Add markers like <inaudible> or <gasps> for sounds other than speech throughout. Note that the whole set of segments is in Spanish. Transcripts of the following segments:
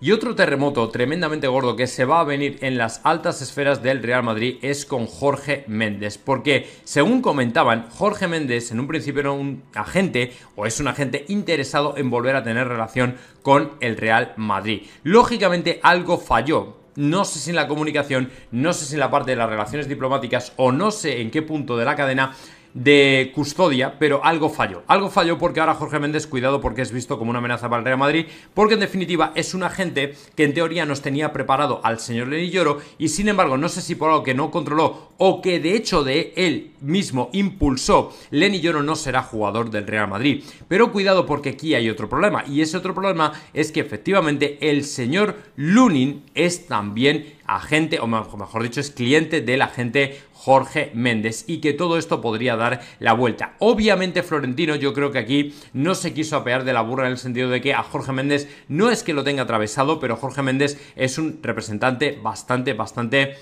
Y otro terremoto tremendamente gordo que se va a venir en las altas esferas del Real Madrid es con Jorge Méndez, porque según comentaban, Jorge Méndez en un principio era un agente o es un agente interesado en volver a tener relación con el Real Madrid. Lógicamente algo falló, no sé si en la comunicación, no sé si en la parte de las relaciones diplomáticas o no sé en qué punto de la cadena de custodia, pero algo falló. Algo falló porque ahora Jorge Méndez, cuidado porque es visto como una amenaza para el Real Madrid, porque en definitiva es un agente que en teoría nos tenía preparado al señor Leni Lloro y sin embargo no sé si por algo que no controló o que de hecho de él mismo impulsó, Leni Lloro no será jugador del Real Madrid. Pero cuidado porque aquí hay otro problema y ese otro problema es que efectivamente el señor Lunin es también agente, o mejor dicho, es cliente del agente Jorge Méndez y que todo esto podría dar la vuelta. Obviamente Florentino yo creo que aquí no se quiso apear de la burra en el sentido de que a Jorge Méndez no es que lo tenga atravesado, pero Jorge Méndez es un representante bastante, bastante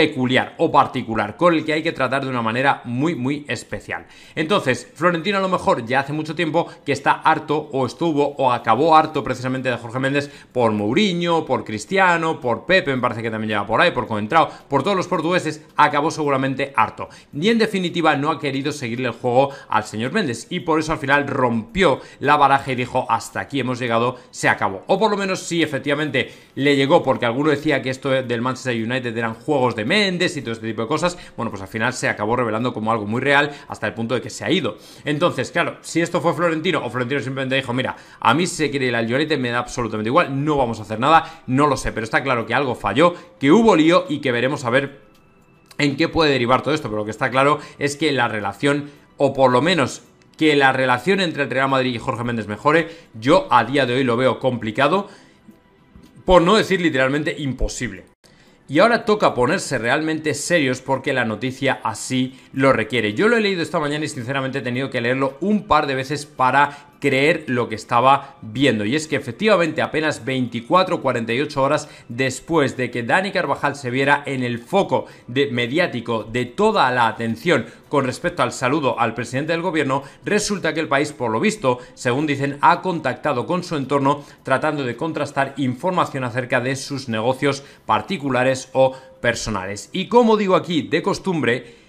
peculiar o particular, con el que hay que tratar de una manera muy, muy especial. Entonces, Florentino a lo mejor ya hace mucho tiempo que está harto o estuvo o acabó harto precisamente de Jorge Méndez por Mourinho, por Cristiano, por Pepe, me parece que también lleva por ahí, por Coentrao, por todos los portugueses, acabó seguramente harto. Y en definitiva no ha querido seguirle el juego al señor Méndez y por eso al final rompió la baraja y dijo hasta aquí hemos llegado, se acabó. O por lo menos sí, efectivamente le llegó porque alguno decía que esto del Manchester United eran juegos de Méndez y todo este tipo de cosas, bueno, pues al final se acabó revelando como algo muy real hasta el punto de que se ha ido. Entonces, claro, si esto fue Florentino o Florentino simplemente dijo, mira, a mí se quiere ir al me da absolutamente igual, no vamos a hacer nada, no lo sé, pero está claro que algo falló, que hubo lío y que veremos a ver en qué puede derivar todo esto, pero lo que está claro es que la relación, o por lo menos que la relación entre el Real Madrid y Jorge Méndez mejore, yo a día de hoy lo veo complicado, por no decir literalmente imposible. Y ahora toca ponerse realmente serios porque la noticia así lo requiere. Yo lo he leído esta mañana y sinceramente he tenido que leerlo un par de veces para creer lo que estaba viendo. Y es que efectivamente apenas 24-48 horas después de que Dani Carvajal se viera en el foco de, mediático de toda la atención con respecto al saludo al presidente del gobierno, resulta que el país, por lo visto, según dicen, ha contactado con su entorno tratando de contrastar información acerca de sus negocios particulares o personales. Y como digo aquí, de costumbre,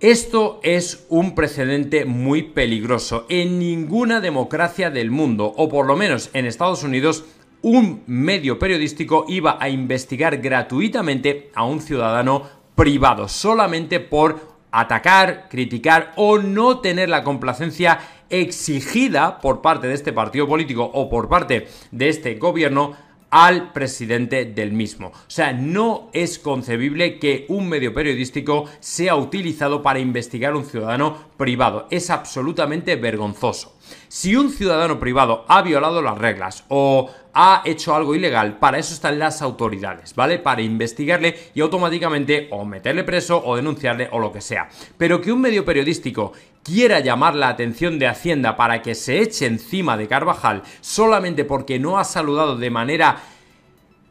esto es un precedente muy peligroso. En ninguna democracia del mundo, o por lo menos en Estados Unidos, un medio periodístico iba a investigar gratuitamente a un ciudadano privado solamente por atacar, criticar o no tener la complacencia exigida por parte de este partido político o por parte de este gobierno al presidente del mismo. O sea, no es concebible que un medio periodístico sea utilizado para investigar a un ciudadano privado. Es absolutamente vergonzoso. Si un ciudadano privado ha violado las reglas o ha hecho algo ilegal, para eso están las autoridades, ¿vale? Para investigarle y automáticamente o meterle preso o denunciarle o lo que sea. Pero que un medio periodístico quiera llamar la atención de Hacienda para que se eche encima de Carvajal solamente porque no ha saludado de manera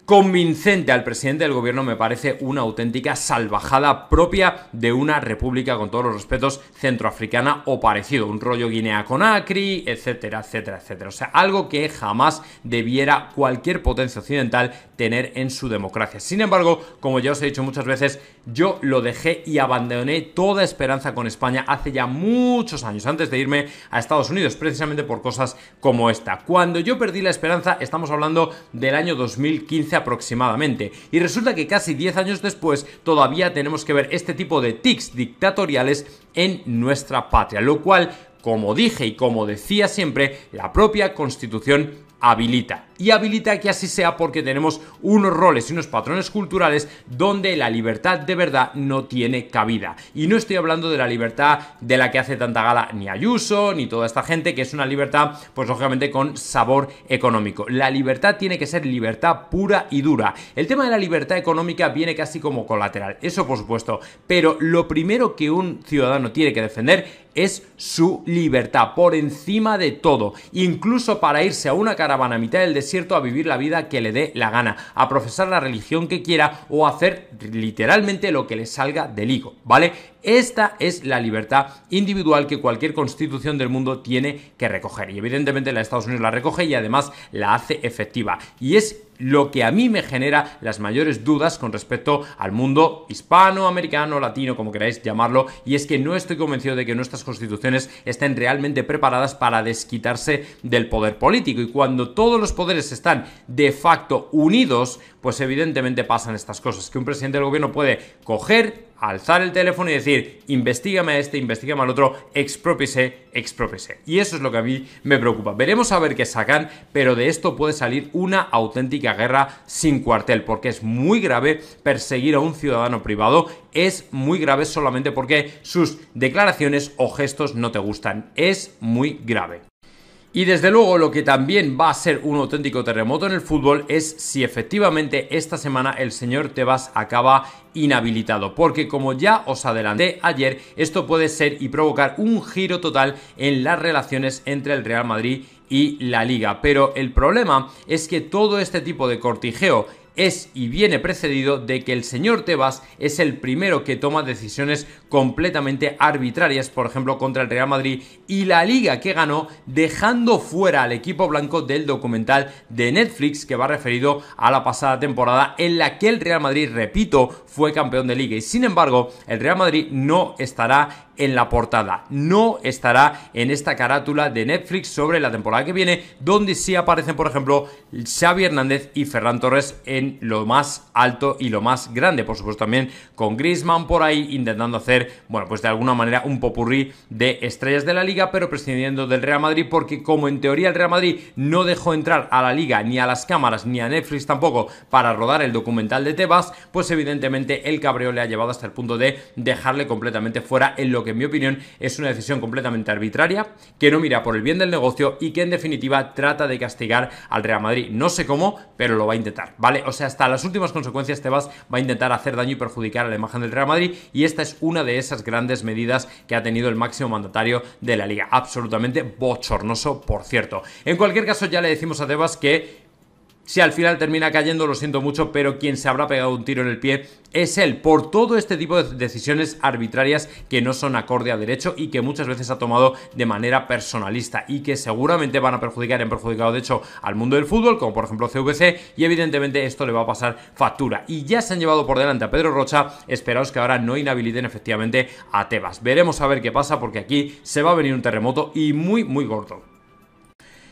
convincente al presidente del gobierno me parece una auténtica salvajada propia de una república con todos los respetos centroafricana o parecido, un rollo Guinea con acri, etcétera, etcétera, etcétera. O sea, algo que jamás debiera cualquier potencia occidental tener en su democracia. Sin embargo, como ya os he dicho muchas veces, yo lo dejé y abandoné toda esperanza con España hace ya muchos años, antes de irme a Estados Unidos, precisamente por cosas como esta. Cuando yo perdí la esperanza, estamos hablando del año 2015 aproximadamente. Y resulta que casi 10 años después todavía tenemos que ver este tipo de tics dictatoriales en nuestra patria, lo cual como dije y como decía siempre, la propia Constitución habilita. Y habilita que así sea porque tenemos unos roles y unos patrones culturales donde la libertad de verdad no tiene cabida. Y no estoy hablando de la libertad de la que hace tanta gala ni Ayuso, ni toda esta gente, que es una libertad, pues lógicamente con sabor económico. La libertad tiene que ser libertad pura y dura. El tema de la libertad económica viene casi como colateral, eso por supuesto. Pero lo primero que un ciudadano tiene que defender es su libertad por encima de todo, incluso para irse a una caravana a mitad del desierto a vivir la vida que le dé la gana, a profesar la religión que quiera o hacer literalmente lo que le salga del higo, ¿vale? Esta es la libertad individual que cualquier constitución del mundo tiene que recoger. Y evidentemente la de Estados Unidos la recoge y además la hace efectiva. Y es lo que a mí me genera las mayores dudas con respecto al mundo hispano, americano, latino, como queráis llamarlo, y es que no estoy convencido de que nuestras constituciones estén realmente preparadas para desquitarse del poder político. Y cuando todos los poderes están de facto unidos, pues evidentemente pasan estas cosas, que un presidente del gobierno puede coger alzar el teléfono y decir, investigame a este, investigame al otro, exprópise, exprópise. Y eso es lo que a mí me preocupa. Veremos a ver qué sacan, pero de esto puede salir una auténtica guerra sin cuartel, porque es muy grave perseguir a un ciudadano privado, es muy grave solamente porque sus declaraciones o gestos no te gustan. Es muy grave. Y desde luego lo que también va a ser un auténtico terremoto en el fútbol es si efectivamente esta semana el señor Tebas acaba inhabilitado, porque como ya os adelanté ayer, esto puede ser y provocar un giro total en las relaciones entre el Real Madrid y la liga. Pero el problema es que todo este tipo de cortijeo es y viene precedido de que el señor Tebas es el primero que toma decisiones completamente arbitrarias, por ejemplo, contra el Real Madrid y la liga que ganó, dejando fuera al equipo blanco del documental de Netflix que va referido a la pasada temporada en la que el Real Madrid, repito, fue campeón de liga. Y sin embargo, el Real Madrid no estará en la portada. No estará en esta carátula de Netflix sobre la temporada que viene, donde sí aparecen, por ejemplo, Xavi Hernández y Ferran Torres en lo más alto y lo más grande. Por supuesto, también con Griezmann por ahí intentando hacer, bueno, pues de alguna manera un popurrí de estrellas de la liga, pero prescindiendo del Real Madrid, porque como en teoría el Real Madrid no dejó entrar a la liga, ni a las cámaras, ni a Netflix tampoco, para rodar el documental de Tebas, pues evidentemente el cabreo le ha llevado hasta el punto de dejarle completamente fuera en lo que en mi opinión es una decisión completamente arbitraria, que no mira por el bien del negocio y que en definitiva trata de castigar al Real Madrid. No sé cómo, pero lo va a intentar, ¿vale? O hasta las últimas consecuencias Tebas va a intentar hacer daño y perjudicar a la imagen del Real Madrid y esta es una de esas grandes medidas que ha tenido el máximo mandatario de la liga. Absolutamente bochornoso, por cierto. En cualquier caso, ya le decimos a Tebas que si al final termina cayendo, lo siento mucho, pero quien se habrá pegado un tiro en el pie es él, por todo este tipo de decisiones arbitrarias que no son acorde a derecho y que muchas veces ha tomado de manera personalista y que seguramente van a perjudicar, en perjudicado de hecho al mundo del fútbol, como por ejemplo CVC, y evidentemente esto le va a pasar factura. Y ya se han llevado por delante a Pedro Rocha, esperaos que ahora no inhabiliten efectivamente a Tebas. Veremos a ver qué pasa porque aquí se va a venir un terremoto y muy, muy gordo.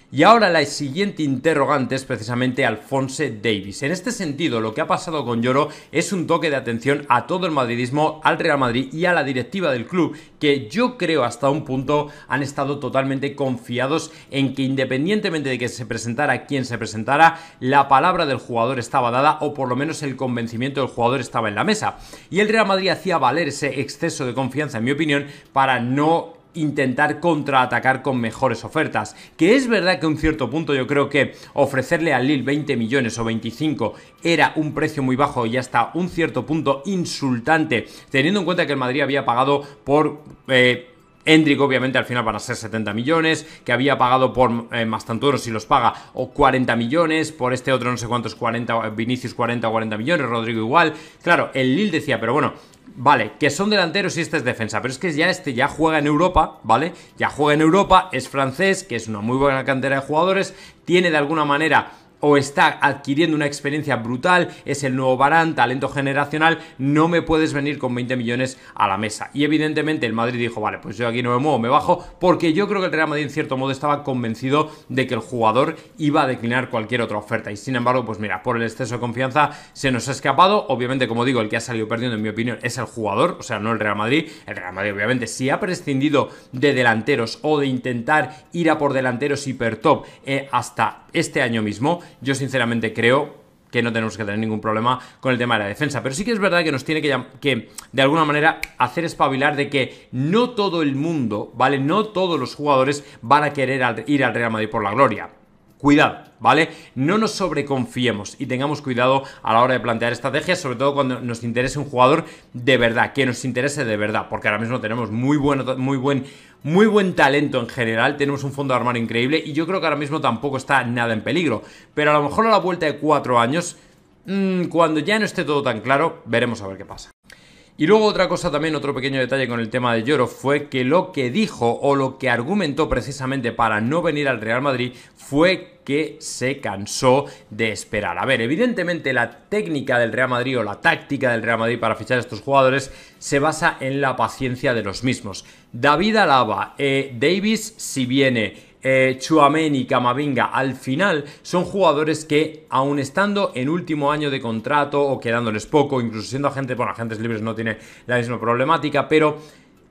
Y ahora la siguiente interrogante es precisamente Alphonse Davis. En este sentido, lo que ha pasado con Lloro es un toque de atención a todo el madridismo, al Real Madrid y a la directiva del club, que yo creo hasta un punto han estado totalmente confiados en que independientemente de que se presentara quien se presentara, la palabra del jugador estaba dada o por lo menos el convencimiento del jugador estaba en la mesa. Y el Real Madrid hacía valer ese exceso de confianza, en mi opinión, para no intentar contraatacar con mejores ofertas. Que es verdad que a un cierto punto yo creo que ofrecerle al Lille 20 millones o 25 era un precio muy bajo y hasta un cierto punto insultante, teniendo en cuenta que el Madrid había pagado por... Eh, Hendrick, obviamente, al final para ser 70 millones, que había pagado por eh, Mastantoro, si los paga, o 40 millones, por este otro no sé cuántos 40, eh, Vinicius 40 o 40 millones, Rodrigo igual. Claro, el Lille decía, pero bueno, Vale, que son delanteros y este es defensa, pero es que ya este ya juega en Europa, ¿vale? Ya juega en Europa, es francés, que es una muy buena cantera de jugadores, tiene de alguna manera o está adquiriendo una experiencia brutal, es el nuevo Barán, talento generacional, no me puedes venir con 20 millones a la mesa. Y evidentemente el Madrid dijo, vale, pues yo aquí no me muevo, me bajo, porque yo creo que el Real Madrid en cierto modo estaba convencido de que el jugador iba a declinar cualquier otra oferta. Y sin embargo, pues mira, por el exceso de confianza se nos ha escapado. Obviamente, como digo, el que ha salido perdiendo, en mi opinión, es el jugador, o sea, no el Real Madrid. El Real Madrid, obviamente, si ha prescindido de delanteros o de intentar ir a por delanteros hiper top eh, hasta este año mismo, yo sinceramente creo que no tenemos que tener ningún problema con el tema de la defensa. Pero sí que es verdad que nos tiene que, que, de alguna manera, hacer espabilar de que no todo el mundo, ¿vale? No todos los jugadores van a querer ir al Real Madrid por la gloria. Cuidado, ¿vale? No nos sobreconfiemos y tengamos cuidado a la hora de plantear estrategias, sobre todo cuando nos interese un jugador de verdad, que nos interese de verdad, porque ahora mismo tenemos muy, muy, buen, muy buen talento en general, tenemos un fondo de armario increíble y yo creo que ahora mismo tampoco está nada en peligro, pero a lo mejor a la vuelta de cuatro años, mm, cuando ya no esté todo tan claro, veremos a ver qué pasa. Y luego otra cosa también, otro pequeño detalle con el tema de Lloro fue que lo que dijo o lo que argumentó precisamente para no venir al Real Madrid fue que se cansó de esperar. A ver, evidentemente la técnica del Real Madrid o la táctica del Real Madrid para fichar a estos jugadores se basa en la paciencia de los mismos. David Alaba, eh, Davis si viene, eh, y Camavinga al final son jugadores que, aun estando en último año de contrato o quedándoles poco, incluso siendo agentes, bueno, agentes libres no tiene la misma problemática, pero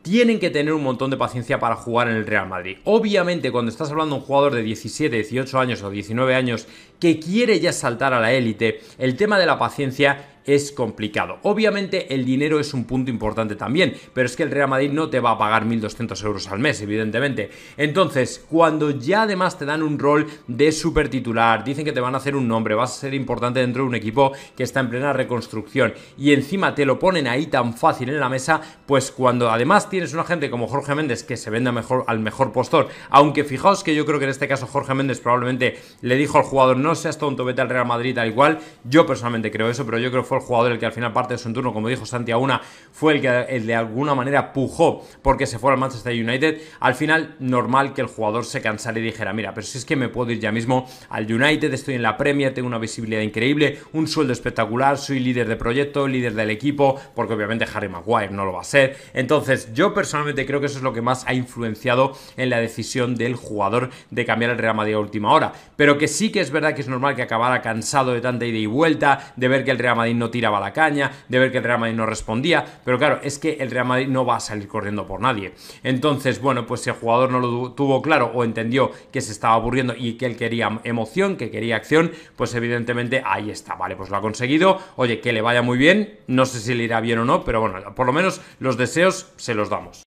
tienen que tener un montón de paciencia para jugar en el Real Madrid. Obviamente, cuando estás hablando de un jugador de 17, 18 años o 19 años que quiere ya saltar a la élite, el tema de la paciencia es complicado. Obviamente el dinero es un punto importante también, pero es que el Real Madrid no te va a pagar 1.200 euros al mes, evidentemente. Entonces, cuando ya además te dan un rol de super titular, dicen que te van a hacer un nombre, vas a ser importante dentro de un equipo que está en plena reconstrucción y encima te lo ponen ahí tan fácil en la mesa, pues cuando además tienes una gente como Jorge Méndez que se venda mejor, al mejor postor, aunque fijaos que yo creo que en este caso Jorge Méndez probablemente le dijo al jugador no seas tonto, vete al Real Madrid tal igual, yo personalmente creo eso, pero yo creo que el jugador el que al final parte de su turno, como dijo Santi una, fue el que de alguna manera pujó porque se fuera al Manchester United, al final normal que el jugador se cansara y dijera, mira, pero si es que me puedo ir ya mismo al United, estoy en la Premier, tengo una visibilidad increíble, un sueldo espectacular, soy líder de proyecto, líder del equipo, porque obviamente Harry Maguire no lo va a ser. Entonces, yo personalmente creo que eso es lo que más ha influenciado en la decisión del jugador de cambiar el Real Madrid a última hora. Pero que sí que es verdad que es normal que acabara cansado de tanta ida y vuelta, de ver que el Real Madrid no tiraba la caña, de ver que el Real Madrid no respondía, pero claro, es que el Real Madrid no va a salir corriendo por nadie. Entonces, bueno, pues si el jugador no lo tuvo claro o entendió que se estaba aburriendo y que él quería emoción, que quería acción, pues evidentemente ahí está, vale, pues lo ha conseguido, oye, que le vaya muy bien, no sé si le irá bien o no, pero bueno, por lo menos los deseos se los damos.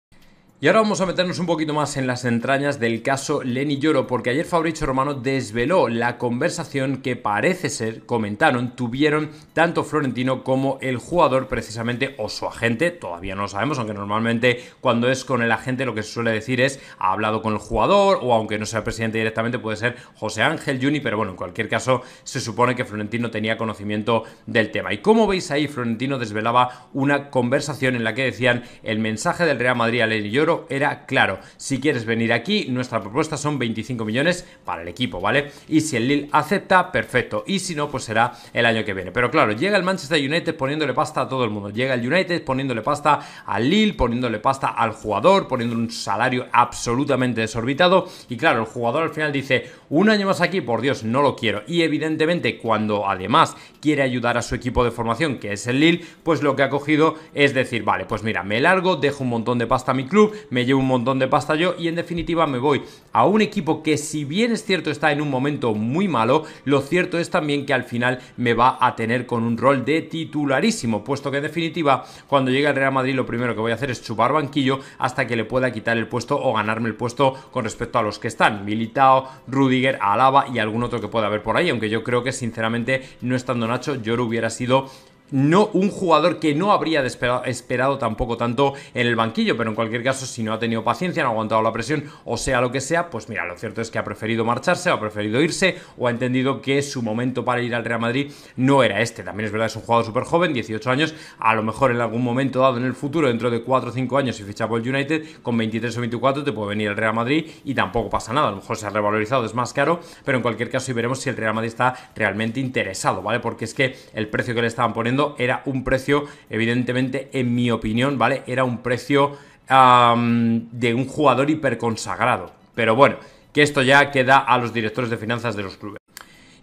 Y ahora vamos a meternos un poquito más en las entrañas del caso Leni Lloro, porque ayer Fabricio Romano desveló la conversación que parece ser, comentaron, tuvieron tanto Florentino como el jugador, precisamente, o su agente, todavía no lo sabemos, aunque normalmente cuando es con el agente lo que se suele decir es ha hablado con el jugador, o aunque no sea el presidente directamente, puede ser José Ángel Juni, pero bueno, en cualquier caso se supone que Florentino tenía conocimiento del tema. Y como veis ahí, Florentino desvelaba una conversación en la que decían el mensaje del Real Madrid a Lenny Lloro era claro. Si quieres venir aquí, nuestra propuesta son 25 millones para el equipo, ¿vale? Y si el Lille acepta, perfecto. Y si no, pues será el año que viene. Pero claro, llega el Manchester United poniéndole pasta a todo el mundo. Llega el United poniéndole pasta al Lille, poniéndole pasta al jugador, poniéndole un salario absolutamente desorbitado. Y claro, el jugador al final dice, un año más aquí, por Dios, no lo quiero. Y evidentemente, cuando además quiere ayudar a su equipo de formación, que es el Lille, pues lo que ha cogido es decir, vale, pues mira, me largo, dejo un montón de pasta a mi club me llevo un montón de pasta yo y en definitiva me voy a un equipo que si bien es cierto está en un momento muy malo, lo cierto es también que al final me va a tener con un rol de titularísimo, puesto que en definitiva cuando llegue al Real Madrid lo primero que voy a hacer es chupar banquillo hasta que le pueda quitar el puesto o ganarme el puesto con respecto a los que están, Militao, Rudiger, Alaba y algún otro que pueda haber por ahí, aunque yo creo que sinceramente no estando Nacho, lo hubiera sido no un jugador que no habría esperado, tampoco tanto en el banquillo, pero en cualquier caso, si no ha tenido paciencia, no ha aguantado la presión, o sea lo que sea, pues mira, lo cierto es que ha preferido marcharse, o ha preferido irse, o ha entendido que su momento para ir al Real Madrid no era este. También es verdad, es un jugador súper joven, 18 años, a lo mejor en algún momento dado en el futuro, dentro de 4 o 5 años, si ficha por el United, con 23 o 24 te puede venir al Real Madrid y tampoco pasa nada, a lo mejor se ha revalorizado, es más caro, pero en cualquier caso, y veremos si el Real Madrid está realmente interesado, ¿vale? Porque es que el precio que le estaban poniendo era un precio, evidentemente, en mi opinión, ¿vale? Era un precio de un jugador hiperconsagrado. Pero bueno, que esto ya queda a los directores de finanzas de los clubes.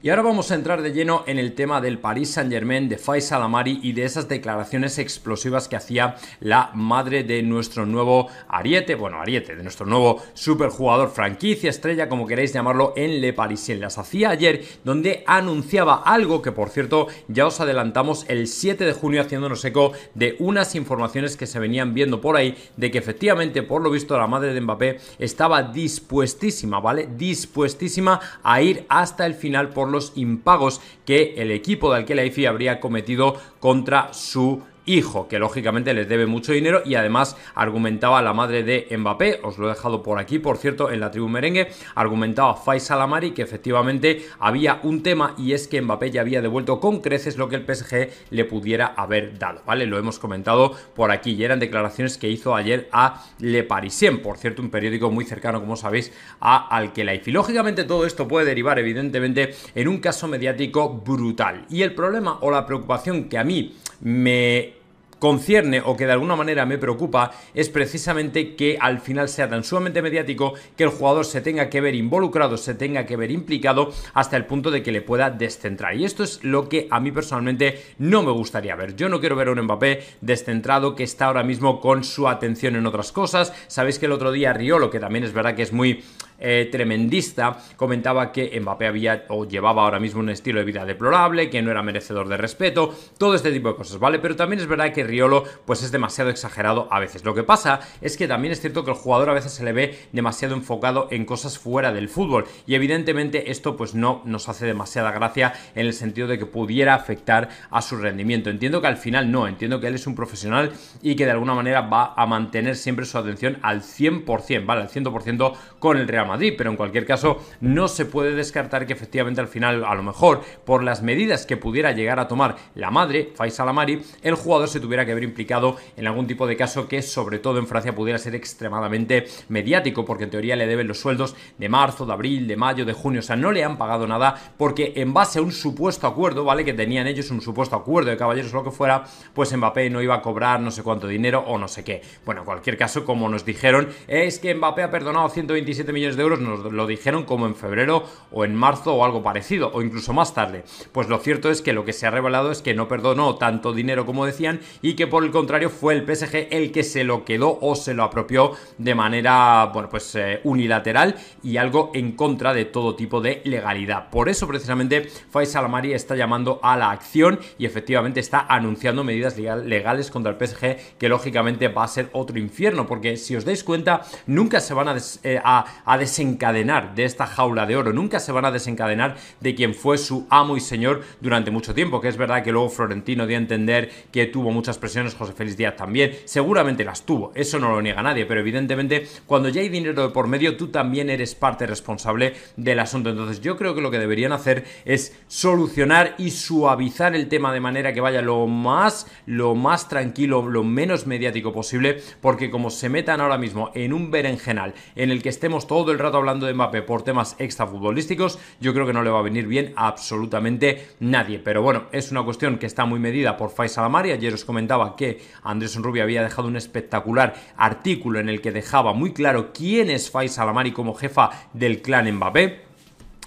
Y ahora vamos a entrar de lleno en el tema del Paris Saint Germain, de Faisalamari y de esas declaraciones explosivas que hacía la madre de nuestro nuevo Ariete, bueno, Ariete, de nuestro nuevo superjugador franquicia, estrella, como queréis llamarlo, en Le Parisien. Las hacía ayer, donde anunciaba algo que, por cierto, ya os adelantamos el 7 de junio haciéndonos eco de unas informaciones que se venían viendo por ahí de que efectivamente, por lo visto, la madre de Mbappé estaba dispuestísima, ¿vale? Dispuestísima a ir hasta el final por los impagos que el equipo de al habría cometido contra su hijo, que lógicamente les debe mucho dinero y además argumentaba la madre de Mbappé, os lo he dejado por aquí, por cierto, en la tribu merengue, argumentaba Faisalamari Amari que efectivamente había un tema y es que Mbappé ya había devuelto con creces lo que el PSG le pudiera haber dado, ¿vale? Lo hemos comentado por aquí y eran declaraciones que hizo ayer a Le Parisien, por cierto, un periódico muy cercano, como sabéis, a al y Lógicamente todo esto puede derivar, evidentemente, en un caso mediático brutal. Y el problema o la preocupación que a mí me concierne o que de alguna manera me preocupa es precisamente que al final sea tan sumamente mediático que el jugador se tenga que ver involucrado, se tenga que ver implicado hasta el punto de que le pueda descentrar. Y esto es lo que a mí personalmente no me gustaría ver. Yo no quiero ver a un Mbappé descentrado que está ahora mismo con su atención en otras cosas. Sabéis que el otro día Riolo, que también es verdad que es muy eh, tremendista, comentaba que Mbappé había o llevaba ahora mismo un estilo de vida deplorable, que no era merecedor de respeto, todo este tipo de cosas, ¿vale? Pero también es verdad que Riolo pues es demasiado exagerado a veces. Lo que pasa es que también es cierto que el jugador a veces se le ve demasiado enfocado en cosas fuera del fútbol y evidentemente esto pues no nos hace demasiada gracia en el sentido de que pudiera afectar a su rendimiento. Entiendo que al final no, entiendo que él es un profesional y que de alguna manera va a mantener siempre su atención al 100%, ¿vale? Al 100% con el Real Madrid, pero en cualquier caso no se puede descartar que efectivamente al final, a lo mejor, por las medidas que pudiera llegar a tomar la madre, Faisal Amari, el jugador se tuviera que haber implicado en algún tipo de caso que sobre todo en Francia pudiera ser extremadamente mediático, porque en teoría le deben los sueldos de marzo, de abril, de mayo, de junio, o sea, no le han pagado nada porque en base a un supuesto acuerdo, ¿vale? Que tenían ellos un supuesto acuerdo de caballeros o lo que fuera, pues Mbappé no iba a cobrar no sé cuánto dinero o no sé qué. Bueno, en cualquier caso, como nos dijeron, es que Mbappé ha perdonado 127 millones de euros, nos lo dijeron como en febrero o en marzo o algo parecido, o incluso más tarde. Pues lo cierto es que lo que se ha revelado es que no perdonó tanto dinero como decían y que por el contrario fue el PSG el que se lo quedó o se lo apropió de manera, bueno, pues eh, unilateral y algo en contra de todo tipo de legalidad. Por eso precisamente Faisal Amari está llamando a la acción y efectivamente está anunciando medidas legales contra el PSG que lógicamente va a ser otro infierno porque si os dais cuenta nunca se van a, eh, a desencadenar de esta jaula de oro, nunca se van a desencadenar de quien fue su amo y señor durante mucho tiempo, que es verdad que luego Florentino dio a entender que tuvo muchas presiones, José Félix Díaz también, seguramente las tuvo, eso no lo niega nadie, pero evidentemente cuando ya hay dinero de por medio, tú también eres parte responsable del asunto. Entonces yo creo que lo que deberían hacer es solucionar y suavizar el tema de manera que vaya lo más, lo más tranquilo, lo menos mediático posible, porque como se metan ahora mismo en un berenjenal en el que estemos todos el rato hablando de Mbappé por temas extrafutbolísticos, yo creo que no le va a venir bien absolutamente nadie. Pero bueno, es una cuestión que está muy medida por Faisalamari Ayer os comentaba que Andrés Rubio había dejado un espectacular artículo en el que dejaba muy claro quién es Faisal Amari como jefa del clan Mbappé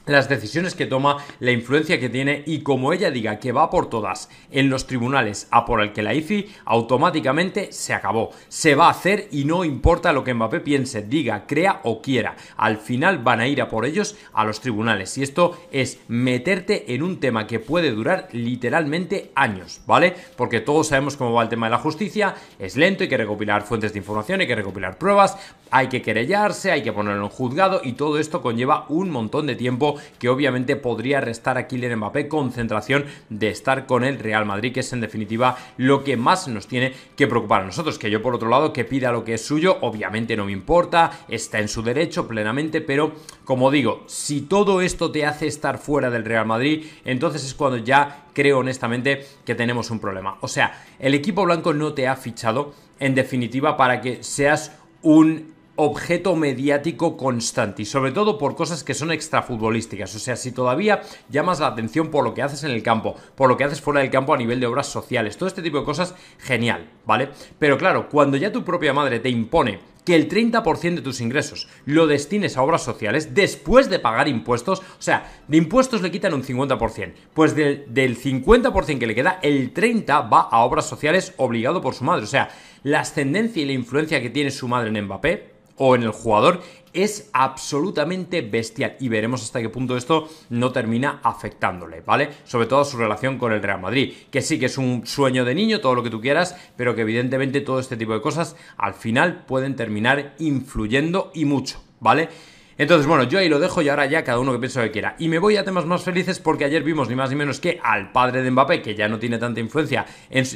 las decisiones que toma, la influencia que tiene y como ella diga que va por todas en los tribunales a por el que la IFI, automáticamente se acabó. Se va a hacer y no importa lo que Mbappé piense, diga, crea o quiera. Al final van a ir a por ellos a los tribunales y esto es meterte en un tema que puede durar literalmente años, ¿vale? Porque todos sabemos cómo va el tema de la justicia, es lento, hay que recopilar fuentes de información, hay que recopilar pruebas, hay que querellarse, hay que ponerlo en juzgado y todo esto conlleva un montón de tiempo que obviamente podría restar a Kylian Mbappé concentración de estar con el Real Madrid, que es en definitiva lo que más nos tiene que preocupar a nosotros, que yo por otro lado que pida lo que es suyo, obviamente no me importa, está en su derecho plenamente, pero como digo, si todo esto te hace estar fuera del Real Madrid, entonces es cuando ya creo honestamente que tenemos un problema. O sea, el equipo blanco no te ha fichado en definitiva para que seas un objeto mediático constante y sobre todo por cosas que son extrafutbolísticas. O sea, si todavía llamas la atención por lo que haces en el campo, por lo que haces fuera del campo a nivel de obras sociales, todo este tipo de cosas, genial, ¿vale? Pero claro, cuando ya tu propia madre te impone que el 30% de tus ingresos lo destines a obras sociales después de pagar impuestos, o sea, de impuestos le quitan un 50%, pues del, del 50% que le queda, el 30% va a obras sociales obligado por su madre, o sea, la ascendencia y la influencia que tiene su madre en Mbappé o en el jugador es absolutamente bestial y veremos hasta qué punto esto no termina afectándole, ¿vale? Sobre todo su relación con el Real Madrid, que sí que es un sueño de niño, todo lo que tú quieras, pero que evidentemente todo este tipo de cosas al final pueden terminar influyendo y mucho, ¿vale? Entonces, bueno, yo ahí lo dejo y ahora ya cada uno que piensa lo que quiera. Y me voy a temas más felices porque ayer vimos ni más ni menos que al padre de Mbappé, que ya no tiene tanta influencia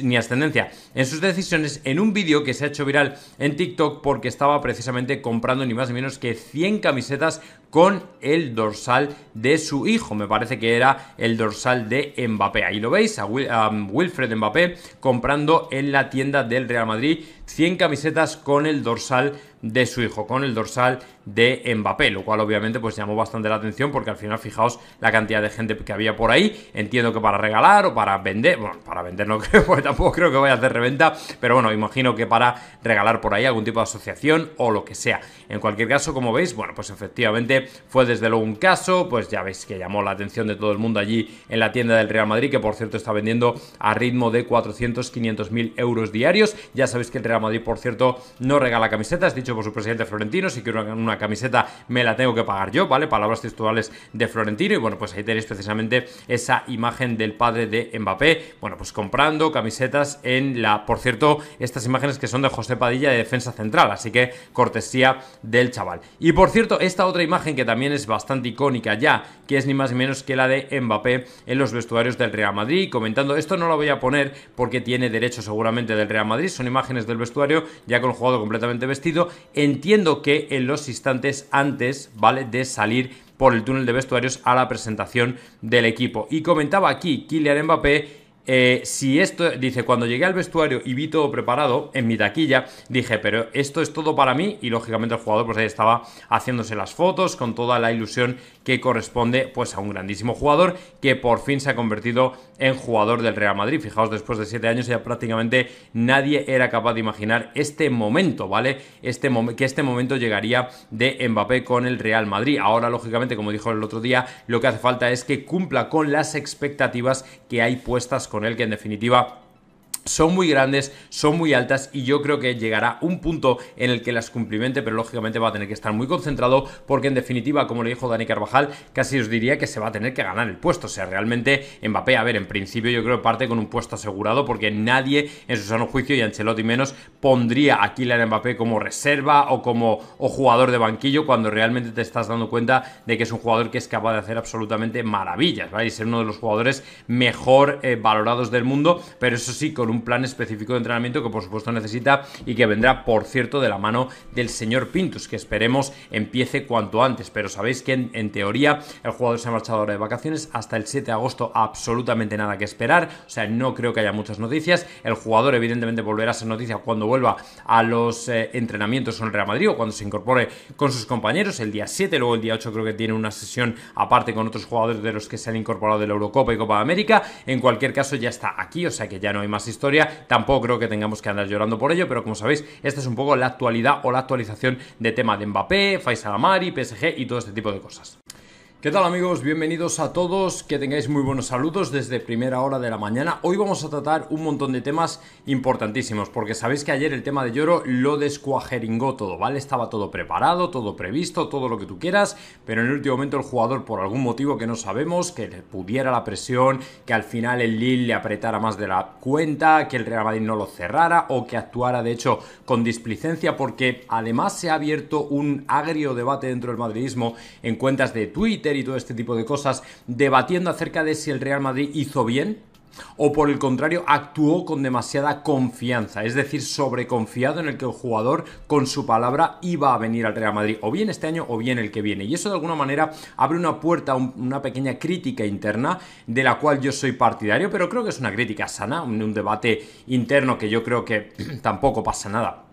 ni ascendencia en sus decisiones, en un vídeo que se ha hecho viral en TikTok porque estaba precisamente comprando ni más ni menos que 100 camisetas con el dorsal de su hijo. Me parece que era el dorsal de Mbappé. Ahí lo veis, a, Wilfred Mbappé comprando en la tienda del Real Madrid 100 camisetas con el dorsal de de su hijo con el dorsal de Mbappé, lo cual obviamente pues llamó bastante la atención porque al final fijaos la cantidad de gente que había por ahí, entiendo que para regalar o para vender, bueno, para vender no <laughs> creo, porque tampoco creo que vaya a hacer reventa, pero bueno, imagino que para regalar por ahí algún tipo de asociación o lo que sea. En cualquier caso, como veis, bueno, pues efectivamente fue desde luego un caso, pues ya veis que llamó la atención de todo el mundo allí en la tienda del Real Madrid, que por cierto está vendiendo a ritmo de 400, 500 mil euros diarios. Ya sabéis que el Real Madrid, por cierto, no regala camisetas, dicho por su presidente Florentino, si quiero una, camiseta me la tengo que pagar yo, ¿vale? Palabras textuales de Florentino y bueno, pues ahí tenéis precisamente esa imagen del padre de Mbappé, bueno, pues comprando camisetas en la, por cierto, estas imágenes que son de José Padilla de defensa central, así que cortesía del chaval. Y por cierto, esta otra imagen que también es bastante icónica ya, que es ni más ni menos que la de Mbappé en los vestuarios del Real Madrid, comentando, esto no lo voy a poner porque tiene derecho seguramente del Real Madrid, son imágenes del vestuario ya con el jugador completamente vestido Entiendo que en los instantes antes, ¿vale? De salir por el túnel de vestuarios a la presentación del equipo. Y comentaba aquí Kylian Mbappé eh, si esto, dice, cuando llegué al vestuario y vi todo preparado en mi taquilla, dije, pero esto es todo para mí y lógicamente el jugador pues ahí estaba haciéndose las fotos con toda la ilusión que corresponde pues a un grandísimo jugador que por fin se ha convertido en jugador del Real Madrid. Fijaos, después de siete años ya prácticamente nadie era capaz de imaginar este momento, ¿vale? Este que este momento llegaría de Mbappé con el Real Madrid. Ahora, lógicamente, como dijo el otro día, lo que hace falta es que cumpla con las expectativas que hay puestas con el que en definitiva son muy grandes, son muy altas y yo creo que llegará un punto en el que las cumplimente, pero lógicamente va a tener que estar muy concentrado porque en definitiva, como le dijo Dani Carvajal, casi os diría que se va a tener que ganar el puesto. O sea, realmente Mbappé, a ver, en principio yo creo que parte con un puesto asegurado porque nadie en su sano juicio y Ancelotti menos pondría a Kylian Mbappé como reserva o como o jugador de banquillo cuando realmente te estás dando cuenta de que es un jugador que es capaz de hacer absolutamente maravillas, ¿vale? Y ser uno de los jugadores mejor eh, valorados del mundo, pero eso sí, con un plan específico de entrenamiento que por supuesto necesita y que vendrá, por cierto, de la mano del señor Pintus, que esperemos empiece cuanto antes. Pero sabéis que en, teoría el jugador se ha marchado ahora de vacaciones hasta el 7 de agosto, absolutamente nada que esperar, o sea, no creo que haya muchas noticias. El jugador evidentemente volverá a ser noticia cuando vuelva a los eh, entrenamientos con el Real Madrid o cuando se incorpore con sus compañeros el día 7, luego el día 8 creo que tiene una sesión aparte con otros jugadores de los que se han incorporado de la Eurocopa y Copa de América. En cualquier caso ya está aquí, o sea que ya no hay más historia Tampoco creo que tengamos que andar llorando por ello, pero como sabéis, esta es un poco la actualidad o la actualización de tema de Mbappé, Faisal Amari, PSG y todo este tipo de cosas. ¿Qué tal amigos? Bienvenidos a todos, que tengáis muy buenos saludos desde primera hora de la mañana. Hoy vamos a tratar un montón de temas importantísimos, porque sabéis que ayer el tema de Lloro lo descuajeringó todo, ¿vale? Estaba todo preparado, todo previsto, todo lo que tú quieras, pero en el último momento el jugador, por algún motivo que no sabemos, que le pudiera la presión, que al final el Lille le apretara más de la cuenta, que el Real Madrid no lo cerrara o que actuara de hecho con displicencia, porque además se ha abierto un agrio debate dentro del madridismo en cuentas de Twitter, y todo este tipo de cosas debatiendo acerca de si el Real Madrid hizo bien o por el contrario actuó con demasiada confianza, es decir, sobreconfiado en el que el jugador con su palabra iba a venir al Real Madrid, o bien este año o bien el que viene. Y eso de alguna manera abre una puerta, una pequeña crítica interna de la cual yo soy partidario, pero creo que es una crítica sana, un debate interno que yo creo que <clears throat> tampoco pasa nada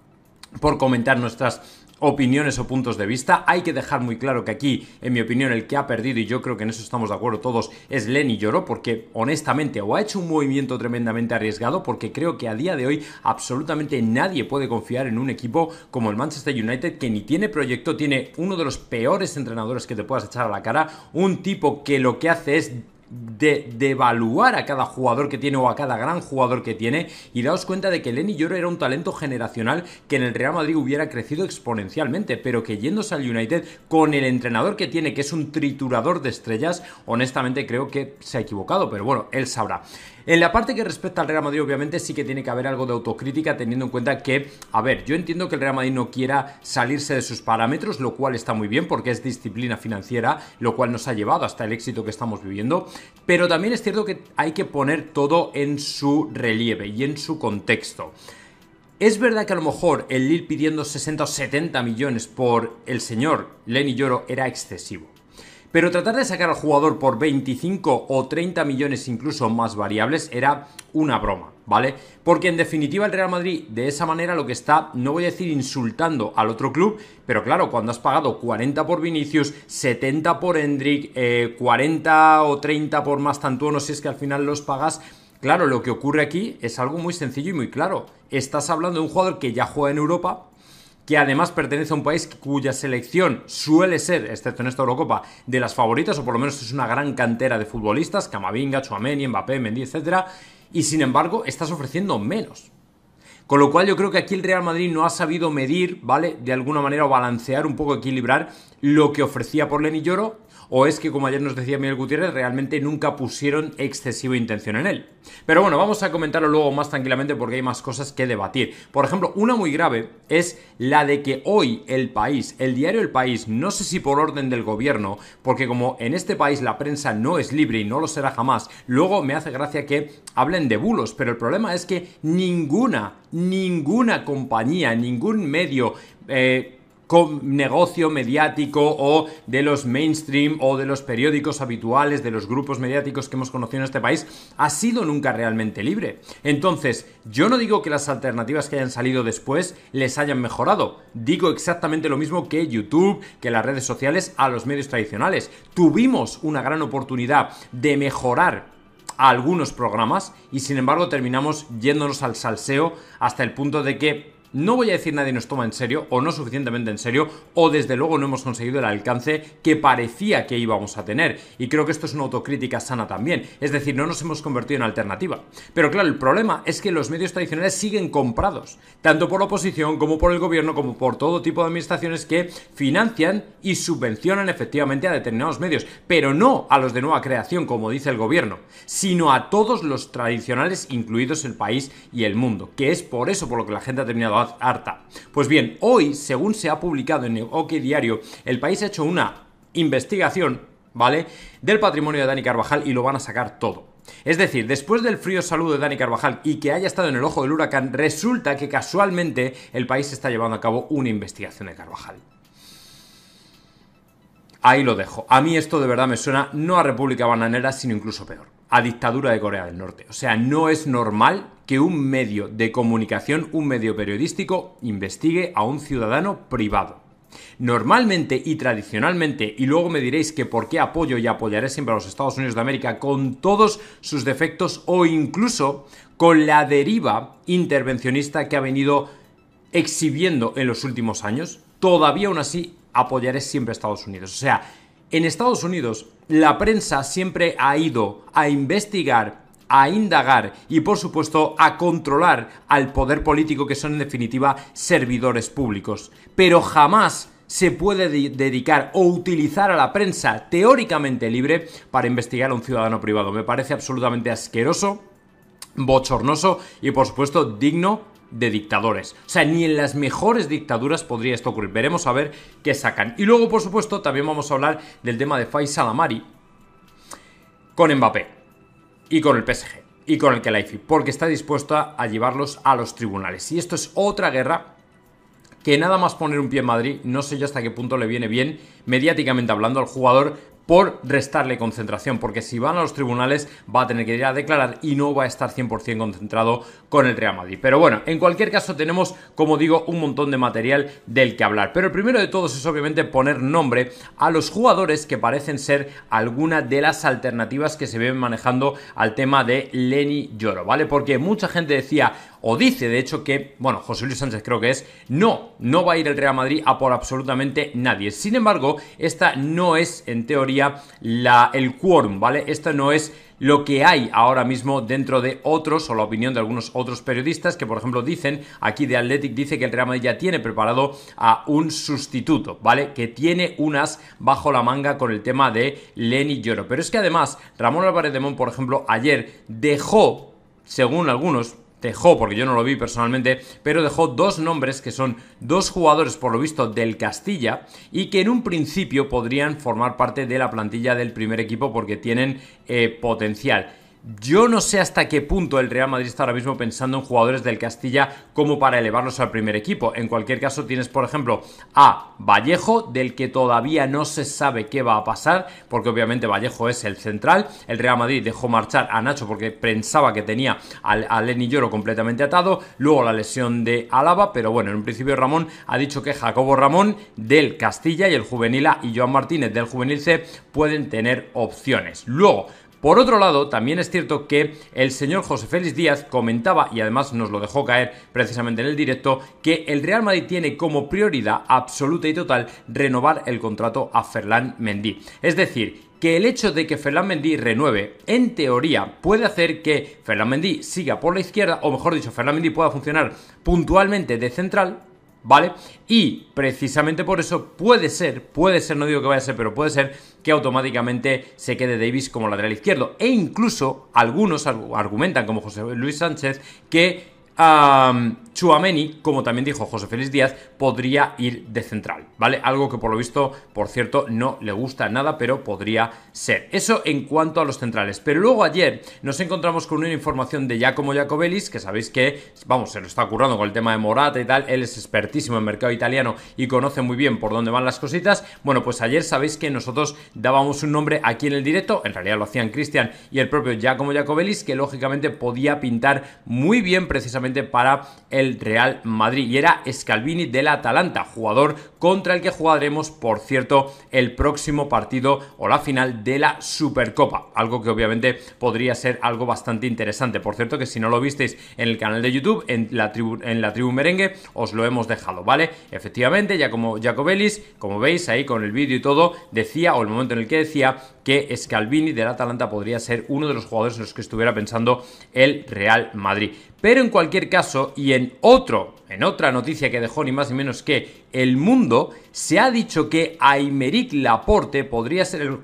por comentar nuestras opiniones o puntos de vista. Hay que dejar muy claro que aquí, en mi opinión, el que ha perdido, y yo creo que en eso estamos de acuerdo todos, es Lenny Lloro, porque honestamente o ha hecho un movimiento tremendamente arriesgado, porque creo que a día de hoy absolutamente nadie puede confiar en un equipo como el Manchester United, que ni tiene proyecto, tiene uno de los peores entrenadores que te puedas echar a la cara, un tipo que lo que hace es de, evaluar a cada jugador que tiene o a cada gran jugador que tiene y daos cuenta de que Lenny Lloro era un talento generacional que en el Real Madrid hubiera crecido exponencialmente, pero que yéndose al United con el entrenador que tiene, que es un triturador de estrellas, honestamente creo que se ha equivocado, pero bueno, él sabrá. En la parte que respecta al Real Madrid, obviamente sí que tiene que haber algo de autocrítica, teniendo en cuenta que, a ver, yo entiendo que el Real Madrid no quiera salirse de sus parámetros, lo cual está muy bien porque es disciplina financiera, lo cual nos ha llevado hasta el éxito que estamos viviendo, pero también es cierto que hay que poner todo en su relieve y en su contexto. Es verdad que a lo mejor el Lille pidiendo 60 o 70 millones por el señor Lenny Lloro era excesivo. Pero tratar de sacar al jugador por 25 o 30 millones incluso más variables era una broma, ¿vale? Porque en definitiva el Real Madrid de esa manera lo que está, no voy a decir insultando al otro club, pero claro, cuando has pagado 40 por Vinicius, 70 por Hendrik, 40 eh, o 30 por más tanto, si es que al final los pagas, Claro, lo que ocurre aquí es algo muy sencillo y muy claro. Estás hablando de un jugador que ya juega en Europa, que además pertenece a un país cuya selección suele ser, excepto en esta Eurocopa, de las favoritas, o por lo menos es una gran cantera de futbolistas, Camavinga, Chouameni, Mbappé, Mendy, etc. Y sin embargo, estás ofreciendo menos. Con lo cual yo creo que aquí el Real Madrid no ha sabido medir, ¿vale? De alguna manera o balancear, un poco equilibrar lo que ofrecía por Lenny Lloro o es que, como ayer nos decía Miguel Gutiérrez, realmente nunca pusieron excesiva intención en él. Pero bueno, vamos a comentarlo luego más tranquilamente porque hay más cosas que debatir. Por ejemplo, una muy grave es la de que hoy el país, el diario El País, no sé si por orden del gobierno, porque como en este país la prensa no es libre y no lo será jamás, luego me hace gracia que hablen de bulos, pero el problema es que ninguna, ninguna compañía, ningún medio... Eh, con negocio mediático o de los mainstream o de los periódicos habituales, de los grupos mediáticos que hemos conocido en este país, ha sido nunca realmente libre. Entonces, yo no digo que las alternativas que hayan salido después les hayan mejorado. Digo exactamente lo mismo que YouTube, que las redes sociales, a los medios tradicionales. Tuvimos una gran oportunidad de mejorar algunos programas y sin embargo terminamos yéndonos al salseo hasta el punto de que no voy a decir nadie nos toma en serio o no suficientemente en serio o desde luego no hemos conseguido el alcance que parecía que íbamos a tener. Y creo que esto es una autocrítica sana también. Es decir, no nos hemos convertido en alternativa. Pero claro, el problema es que los medios tradicionales siguen comprados, tanto por la oposición como por el gobierno, como por todo tipo de administraciones que financian y subvencionan efectivamente a determinados medios, pero no a los de nueva creación, como dice el gobierno, sino a todos los tradicionales, incluidos el país y el mundo, que es por eso por lo que la gente ha terminado harta. Pues bien, hoy, según se ha publicado en el OK Diario, el país ha hecho una investigación, ¿vale?, del patrimonio de Dani Carvajal y lo van a sacar todo. Es decir, después del frío saludo de Dani Carvajal y que haya estado en el ojo del huracán, resulta que casualmente el país está llevando a cabo una investigación de Carvajal. Ahí lo dejo. A mí esto de verdad me suena no a República Bananera, sino incluso peor, a dictadura de Corea del Norte. O sea, no es normal que un medio de comunicación, un medio periodístico, investigue a un ciudadano privado. Normalmente y tradicionalmente, y luego me diréis que por qué apoyo y apoyaré siempre a los Estados Unidos de América con todos sus defectos o incluso con la deriva intervencionista que ha venido exhibiendo en los últimos años, todavía aún así apoyaré siempre a Estados Unidos. O sea, en Estados Unidos la prensa siempre ha ido a investigar a indagar y por supuesto a controlar al poder político que son en definitiva servidores públicos. Pero jamás se puede dedicar o utilizar a la prensa teóricamente libre para investigar a un ciudadano privado. Me parece absolutamente asqueroso, bochornoso y por supuesto digno de dictadores. O sea, ni en las mejores dictaduras podría esto ocurrir. Veremos a ver qué sacan. Y luego, por supuesto, también vamos a hablar del tema de Fai Salamari con Mbappé y con el PSG y con el Kelaifi, porque está dispuesta a llevarlos a los tribunales. Y esto es otra guerra que nada más poner un pie en Madrid, no sé yo hasta qué punto le viene bien mediáticamente hablando al jugador, por restarle concentración, porque si van a los tribunales va a tener que ir a declarar y no va a estar 100% concentrado con el Real Madrid. Pero bueno, en cualquier caso tenemos, como digo, un montón de material del que hablar. Pero el primero de todos es obviamente poner nombre a los jugadores que parecen ser alguna de las alternativas que se ven manejando al tema de Lenny Lloro, ¿vale? Porque mucha gente decía, o dice de hecho que, bueno, José Luis Sánchez creo que es, no, no va a ir el Real Madrid a por absolutamente nadie. Sin embargo, esta no es en teoría la, el quórum, ¿vale? Esta no es lo que hay ahora mismo dentro de otros o la opinión de algunos otros periodistas que por ejemplo dicen aquí de Athletic dice que el Real Madrid ya tiene preparado a un sustituto, ¿vale? Que tiene unas bajo la manga con el tema de Lenny Lloro. Pero es que además Ramón Álvarez de Mon, por ejemplo, ayer dejó, según algunos, dejó, porque yo no lo vi personalmente, pero dejó dos nombres que son dos jugadores, por lo visto, del Castilla y que en un principio podrían formar parte de la plantilla del primer equipo porque tienen eh, potencial. Yo no sé hasta qué punto el Real Madrid está ahora mismo pensando en jugadores del Castilla como para elevarlos al primer equipo. En cualquier caso, tienes, por ejemplo, a Vallejo, del que todavía no se sabe qué va a pasar, porque obviamente Vallejo es el central. El Real Madrid dejó marchar a Nacho porque pensaba que tenía a Lenny Lloro completamente atado. Luego la lesión de Álava, pero bueno, en un principio Ramón ha dicho que Jacobo Ramón del Castilla y el juvenil A y Joan Martínez del juvenil C pueden tener opciones. Luego, por otro lado, también es cierto que el señor José Félix Díaz comentaba, y además nos lo dejó caer precisamente en el directo, que el Real Madrid tiene como prioridad absoluta y total renovar el contrato a Ferland Mendy. Es decir, que el hecho de que Ferland Mendy renueve, en teoría, puede hacer que Ferland Mendy siga por la izquierda, o mejor dicho, Ferland Mendy pueda funcionar puntualmente de central ¿vale? Y precisamente por eso puede ser, puede ser, no digo que vaya a ser, pero puede ser que automáticamente se quede Davis como lateral izquierdo. E incluso algunos argumentan, como José Luis Sánchez, que Chuameni, como también dijo José Félix Díaz, podría ir de central, ¿vale? Algo que por lo visto, por cierto, no le gusta nada, pero podría ser. Eso en cuanto a los centrales. Pero luego ayer nos encontramos con una información de Giacomo Giacobellis, que sabéis que, vamos, se lo está currando con el tema de Morata y tal, él es expertísimo en mercado italiano y conoce muy bien por dónde van las cositas. Bueno, pues ayer sabéis que nosotros dábamos un nombre aquí en el directo, en realidad lo hacían Cristian y el propio Giacomo Giacobellis, que lógicamente podía pintar muy bien precisamente para... El el Real Madrid y era Scalvini del Atalanta, jugador contra el que jugaremos, por cierto, el próximo partido o la final de la Supercopa, algo que obviamente podría ser algo bastante interesante. Por cierto, que si no lo visteis en el canal de YouTube, en la tribu, en la tribu merengue, os lo hemos dejado, ¿vale? Efectivamente, ya como Jacobellis, como veis ahí con el vídeo y todo, decía, o el momento en el que decía, que Scalvini del Atalanta podría ser uno de los jugadores en los que estuviera pensando el Real Madrid. Pero en cualquier caso, y en otro, en otra noticia que dejó ni más ni menos que El Mundo, se ha dicho que Aymeric Laporte podría ser el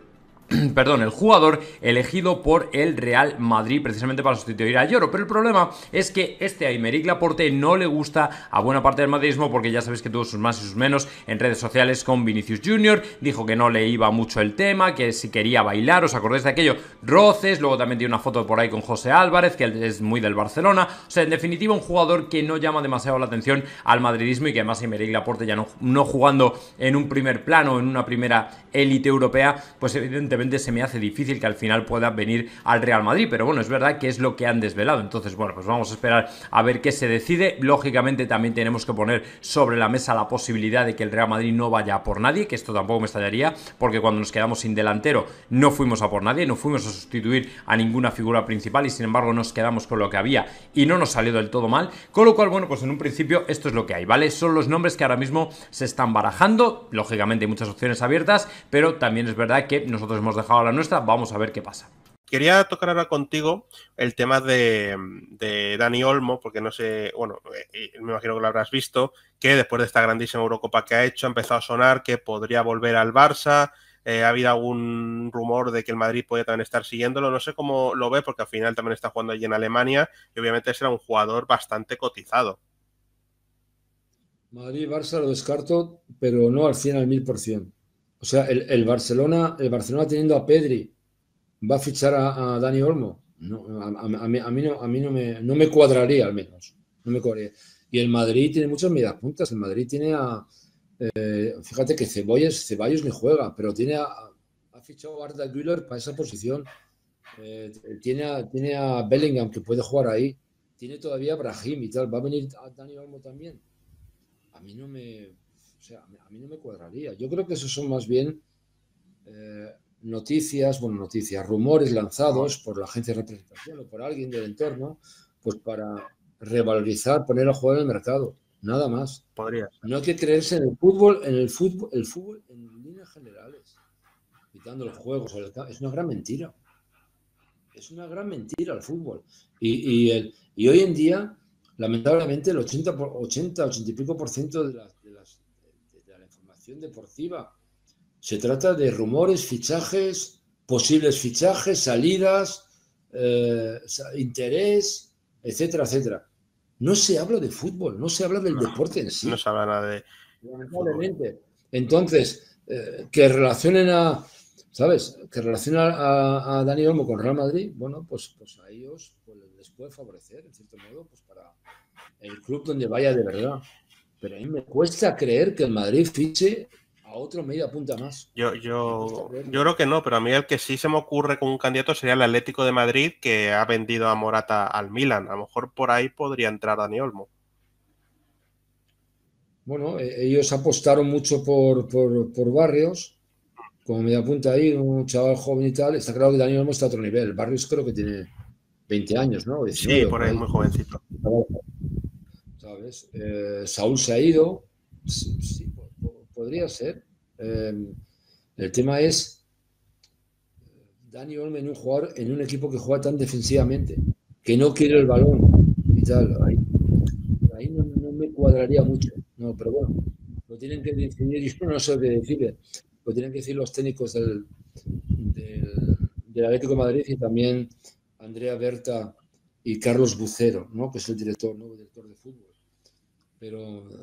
<clears throat> perdón, el jugador elegido por el Real Madrid precisamente para sustituir a Lloro. Pero el problema es que este Aymeric Laporte no le gusta a buena parte del madridismo porque ya sabéis que tuvo sus más y sus menos en redes sociales con Vinicius Junior, dijo que no le iba mucho el tema, que si quería bailar, ¿os acordáis de aquello? Roces, luego también tiene una foto por ahí con José Álvarez, que es muy del Barcelona. O sea, en definitiva un jugador que no llama demasiado la atención al madridismo y que además Aymeric Laporte ya no, no jugando en un primer plano, en una primera élite europea, pues evidentemente se me hace difícil que al final pueda venir al Real Madrid, pero bueno, es verdad que es lo que han desvelado, entonces bueno, pues vamos a esperar a ver qué se decide, lógicamente también tenemos que poner sobre la mesa la posibilidad de que el Real Madrid no vaya a por nadie, que esto tampoco me estallaría, porque cuando nos quedamos sin delantero no fuimos a por nadie, no fuimos a sustituir a ninguna figura principal y sin embargo nos quedamos con lo que había y no nos salió del todo mal, con lo cual bueno, pues en un principio esto es lo que hay, ¿vale? Son los nombres que ahora mismo se están barajando, lógicamente hay muchas opciones abiertas, pero también es verdad que nosotros hemos dejado la nuestra, vamos a ver qué pasa. Quería tocar ahora contigo el tema de, Dani Olmo, porque no sé, bueno, eh, eh, me imagino que lo habrás visto, que después de esta grandísima Eurocopa que ha hecho, ha empezado a sonar que podría volver al Barça. Eh, ha habido algún rumor de que el Madrid podría también estar siguiéndolo. No sé cómo lo ve, porque al final también está jugando allí en Alemania y obviamente será un jugador bastante cotizado. Madrid-Barça lo descarto, pero no al 100 al 1000%. O sea, el, Barcelona, el Barcelona teniendo a Pedri, ¿va a fichar a, Dani Olmo? No, a, mí, no, a mí no me, no me cuadraría al menos. No me Y el Madrid tiene muchas medias puntas. El Madrid tiene a. Eh, fíjate que Ceballos, Ceballos ni juega, pero tiene a, ha fichado a Arda Güler para esa posición. Eh, tiene, tiene a Bellingham que puede jugar ahí. Tiene todavía a Brahim y tal. Va a venir a Dani Olmo también. A mí no me sea, a mí no me cuadraría. Yo creo que eso son más bien eh, noticias, bueno, noticias, rumores lanzados por la agencia de representación o por alguien del entorno, pues para revalorizar, poner a jugar en el mercado. Nada más. No hay que creerse en el fútbol, en el fútbol, el fútbol en líneas generales. Quitando los juegos. Es una gran mentira. Es una gran mentira el fútbol. Y, el, y hoy en día, lamentablemente, el 80, 80, 80 y pico por ciento de las deportiva. Se trata de rumores, fichajes, posibles fichajes, salidas, eh, interés, etcétera, etcétera. No se habla de fútbol, no se habla del deporte en sí. No se habla de. Lamentablemente. Entonces, eh, que relacionen a. ¿Sabes? Que relaciona a, Dani con Real Madrid, bueno, pues, pues a ellos pues, les puede favorecer, en cierto modo, pues para el club donde vaya de verdad. Pero a mí me cuesta creer que el Madrid fiche a otro medio punta más. Yo, yo, creo que no, pero a mí el que sí se me ocurre con un candidato sería el Atlético de Madrid, que ha vendido a Morata al Milan. A lo mejor por ahí podría entrar Dani Olmo. Bueno, eh, ellos apostaron mucho por, Barrios, como media punta ahí, un chaval joven y tal. Está claro que Dani Olmo está a otro nivel. Barrios creo que tiene 20 años, ¿no? sí, por ahí, muy jovencito. ¿sabes? Eh, Saúl se ha ido, sí, podría ser. Em, el tema es eh, Dani Olmen, un jugador en un equipo que juega tan defensivamente, que no quiere el balón y tal. Ahí, no, me cuadraría mucho. No, pero bueno, lo tienen que definir, <laughs> yo no sé qué decir, lo tienen que decir los técnicos del, Atlético Madrid y también Andrea Berta y Carlos Bucero, ¿no? que es el director, director de fútbol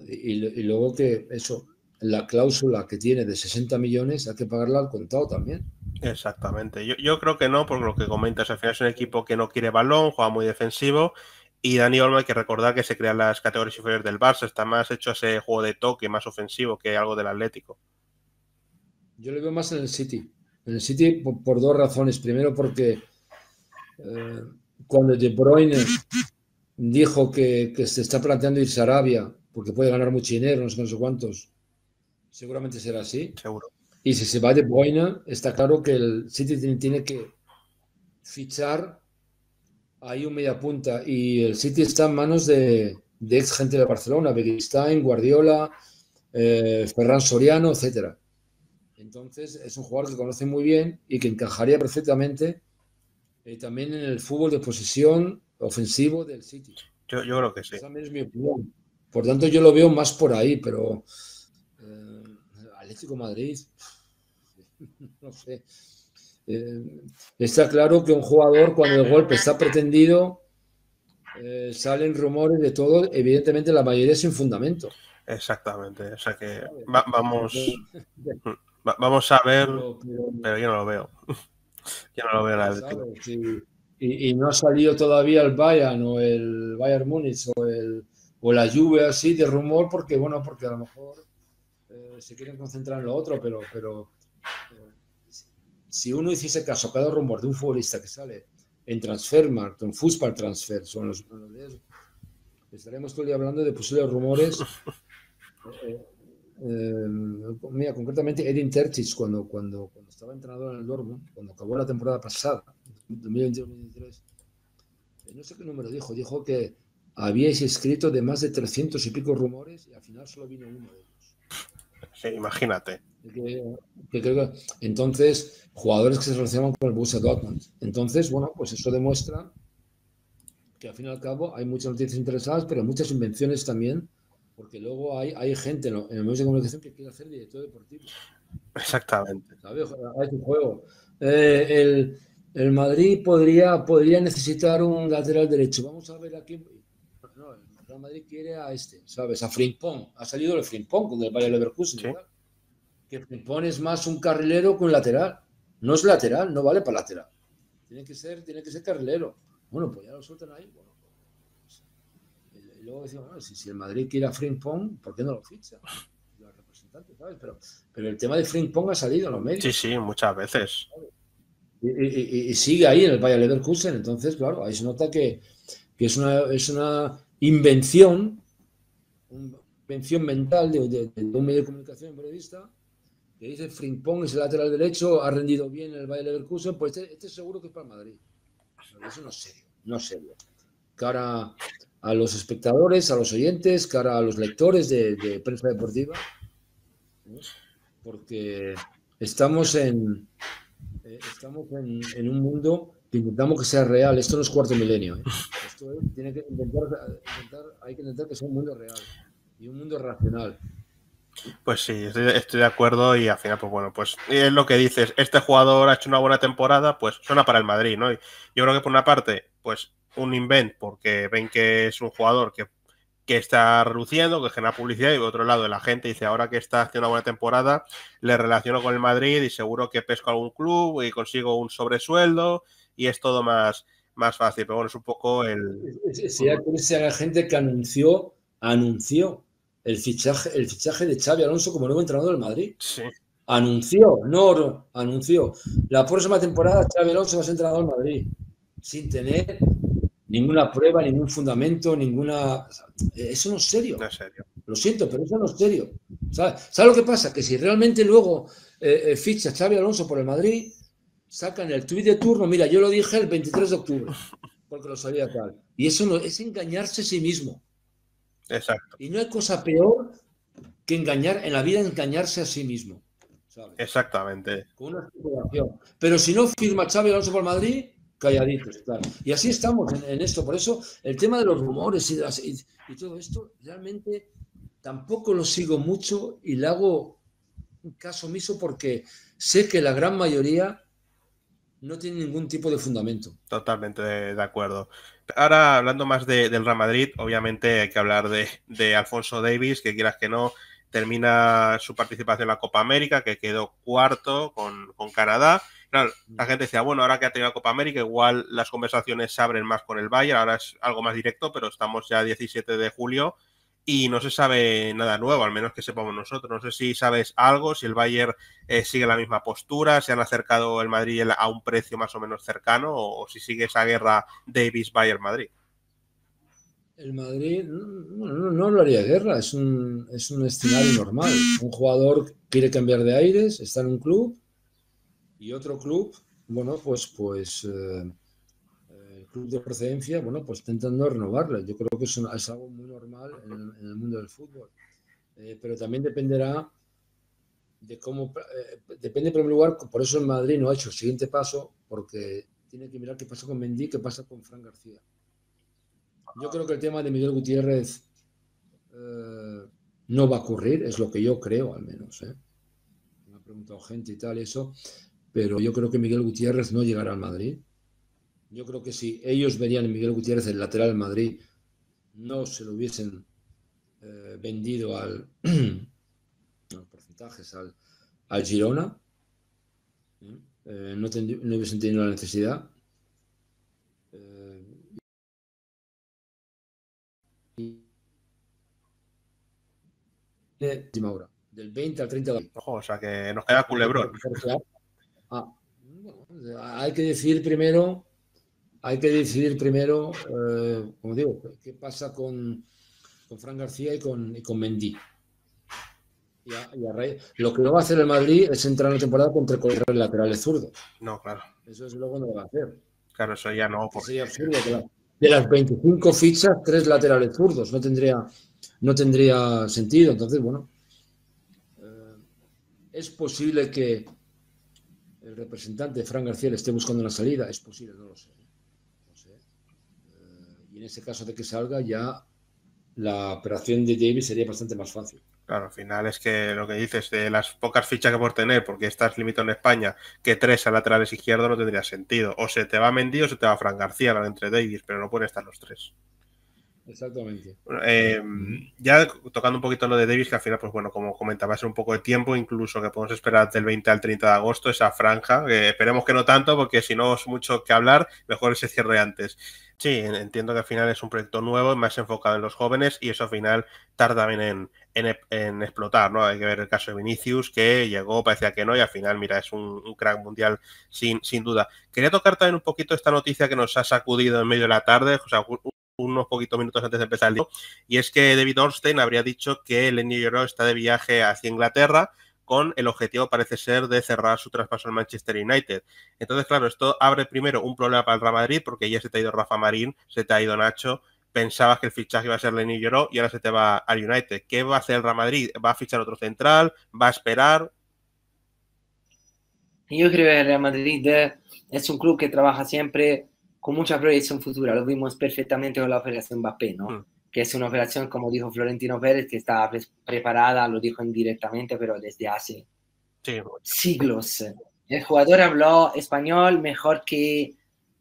y, luego que eso, la cláusula que tiene de 60 millones, hay que pagarla al contado también. Exactamente. Yo, creo que no, por lo que comentas, al final es un equipo que no quiere balón, juega muy defensivo. Y Dani Olmo hay que recordar que se crean las categorías inferiores del Barça, está más hecho ese juego de toque más ofensivo que algo del Atlético. Yo le veo más en el City. En el City por, dos razones. Primero porque eh, cuando De Bruyne dijo que, se está planteando irse a Arabia porque puede ganar mucho dinero, no sé, cuántos. Seguramente será así. Seguro. Y si se va de Boina, está claro que el City tiene, que fichar ahí un media punta. Y el City está en manos de, ex gente de Barcelona, Beguistain, Guardiola, eh, Ferran Soriano, etcétera. Entonces es un jugador que conoce muy bien y que encajaría perfectamente eh, también en el fútbol de posición ofensivo del City. Yo, creo que sí. Esa es mi opinión. Por tanto, yo lo veo más por ahí, pero eh, Atlético Madrid, <laughs> no sé. Eh, está claro que un jugador cuando el golpe está pretendido, eh, salen rumores de todo, evidentemente la mayoría es sin fundamento. Exactamente, o sea que vamos, <laughs> vamos a ver, pero, yo no lo veo. <laughs> Yo no lo veo en y, no ha salido todavía el Bayern o el Bayern Múnich o, el, o la Juve así de rumor porque, bueno, porque a lo mejor eh, se quieren concentrar en lo otro, pero, pero eh, si uno hiciese caso a cada rumor de un futbolista que sale en Transfermarkt, en Fußball Transfer, son los, estaremos todo el día hablando de posibles rumores. Eh, mira, concretamente Edin Terzic cuando, cuando, cuando estaba entrenador en el Dortmund, cuando acabó la temporada pasada, 2022-2023. Eh, no sé qué número dijo. Dijo que habíais escrito de más de 300 y pico rumores y al final solo vino uno de ellos. Sí, imagínate. entonces, jugadores que se relacionaban con el Borussia Dortmund. Entonces, bueno, pues eso demuestra que al fin y al cabo hay muchas noticias interesadas, pero muchas invenciones también, porque luego hay, hay gente en, el medio de comunicación que quiere hacer director deportivo. Exactamente. ¿Sabes? Hay un juego. Eh, el el Madrid podría, podría necesitar un lateral derecho. Vamos a ver aquí. No, el Madrid quiere a este, ¿sabes? A Frimpong. Ha salido el Frimpong con el Valle Leverkusen, ¿Sí? Que Frimpong es más un carrilero que un lateral. No es lateral, no vale para lateral. Tiene que ser, tiene que ser carrilero. Bueno, pues ya lo sueltan ahí. y, luego decimos, bueno, si, el Madrid quiere a Frimpong, ¿por qué no lo ficha? Pero, el tema de Frimpong ha salido en los medios. Sí, sí, muchas veces y, sigue ahí en el Bayer Leverkusen. Entonces, claro, ahí se nota que, es, una, invención, una invención mental de, un medio de comunicación periodista que dice Frimpong es el lateral derecho, ha rendido bien en el Bayer Leverkusen, pues este, este seguro que es para Madrid. Eso no es serio, no es serio. Cara a los espectadores, a los oyentes, cara a los lectores de, prensa deportiva, porque estamos en, estamos en, un mundo que intentamos que sea real. Esto no es cuarto milenio. ¿eh? Esto tiene que hay que intentar que sea un mundo real y un mundo racional. Pues sí, estoy, de acuerdo y al final, pues bueno, pues es lo que dices, este jugador ha hecho una buena temporada, pues suena para el Madrid, ¿no? yo creo que por una parte, pues un invent, porque ven que es un jugador que que está reduciendo, que genera publicidad y por otro lado la gente dice ahora que está haciendo una buena temporada, le relaciono con el Madrid y seguro que pesco algún club y consigo un sobresueldo y es todo más, más fácil. Pero bueno, es un poco el... Si ya la gente que anunció, anunció el fichaje, el fichaje de Xavi Alonso como nuevo entrenador del Madrid. Sí. Anunció, no, no, anunció. La próxima temporada Xavi Alonso va a ser entrenador del Madrid. Sin tener ninguna prueba, ningún fundamento, ninguna... Eso no es serio. No es serio. Lo siento, pero eso no es serio. ¿Sabes, lo que pasa? Que si realmente luego eh, eh, ficha Xavi Alonso por el Madrid, sacan el tweet de turno, mira, yo lo dije el 23 de octubre, porque lo sabía tal. Y eso no, es engañarse a sí mismo. Exacto. Y no hay cosa peor que engañar, en la vida engañarse a sí mismo. Exactamente. una Pero si no firma Xavi Alonso por Madrid, Calladitos, claro. Y así estamos en, esto. Por eso el tema de los rumores y, las, y, todo esto, realmente tampoco lo sigo mucho y le hago caso omiso porque sé que la gran mayoría no tiene ningún tipo de fundamento. Totalmente de, acuerdo. Ahora, hablando más de, del Real Madrid, obviamente hay que hablar de, de, Alfonso Davis, que quieras que no, termina su participación en la Copa América, que quedó cuarto con, con Canadá Mm. la gente decía, bueno, ahora que ha tenido la Copa América, igual las conversaciones se abren más con el Bayern, ahora es algo más directo, pero estamos ya 17 de julio y no se sabe nada nuevo, al menos que sepamos nosotros. No sé si sabes algo, si el Bayern eh, sigue la misma postura, se han acercado el Madrid a un precio más o menos cercano, o, si sigue esa guerra Davis-Bayern-Madrid. El Madrid mm, no, no, hablaría guerra, es un, es un escenario <gasps> normal. Un jugador quiere cambiar de aires, está en un club, y otro club, bueno, pues, pues eh, el club de procedencia, bueno, pues intentando renovarlo. Yo creo que es, algo muy normal en, el mundo del fútbol. Eh, pero también dependerá de cómo, eh, depende en primer lugar, por eso en Madrid no ha hecho el siguiente paso, porque tiene que mirar qué pasa con Mendy, qué pasa con Fran García. Yo creo que el tema de Miguel Gutiérrez no va a ocurrir, es lo que yo creo al menos. ¿eh? Me ha preguntado gente y tal, eso pero yo creo que Miguel Gutiérrez no llegará al Madrid. Yo creo que si ellos verían a Miguel Gutiérrez el lateral del Madrid, no se lo hubiesen vendido al, los porcentajes al, Girona. no, hubiesen tenido la necesidad. última hora, del 20 al 30 de Ojo, o sea que nos queda culebrón. Ah, hay que decidir primero, hay que decidir primero, eh, como digo, qué pasa con, con Fran García y con, con Mendy. lo que no va a hacer el Madrid es entrar en la temporada contra el laterales zurdos No, claro. Eso es luego no va a hacer. Claro, eso ya no. Sería absurdo, De las 25 fichas, tres laterales zurdos. No tendría, no tendría sentido. Entonces, bueno, eh, es posible que, el representante Fran García le esté buscando una salida, es posible, no lo sé. Eh, y en ese caso de que salga, ya la operación de Davis sería bastante más fácil. Claro, al final es que lo que dices de las pocas fichas que por tener, porque estás limitado en España, que tres a laterales izquierdo no tendría sentido. O se te va Mendy o se te va Fran García entre Davis, pero no pueden estar los tres. Exactamente. Em, ya tocando un poquito lo de Davis, que al final, pues bueno, como comentaba, ser un poco de tiempo, incluso que podemos esperar del 20 al 30 de agosto esa franja. esperemos que no tanto, porque si no es mucho que hablar, mejor se cierre antes. Sí, entiendo que al final es un proyecto nuevo, más enfocado en los jóvenes, y eso al final tarda bien en, explotar, ¿no? Hay que ver el caso de Vinicius, que llegó, parecía que no, y al final, mira, es un, crack mundial sin, sin duda. Quería tocar también un poquito esta noticia que nos ha sacudido en medio de la tarde, o sea, unos poquitos minutos antes de empezar el día, y es que David Orstein habría dicho que Lenny York está de viaje hacia Inglaterra con el objetivo, parece ser, de cerrar su traspaso al Manchester United. Entonces, claro, esto abre primero un problema para el Real Madrid, porque ya se te ha ido Rafa Marín, se te ha ido Nacho, pensabas que el fichaje iba a ser Lenny Lloró y ahora se te va al United. ¿Qué va a hacer el Real Madrid? ¿Va a fichar otro central? ¿Va a esperar? Yo creo que el Real Madrid eh, es un club que trabaja siempre con mucha proyección futura. Lo vimos perfectamente con la operación Mbappé, ¿no? Mm. Que es una operación, como dijo Florentino Pérez, que estaba preparada, lo dijo indirectamente, pero desde hace siglos. El jugador habló español mejor que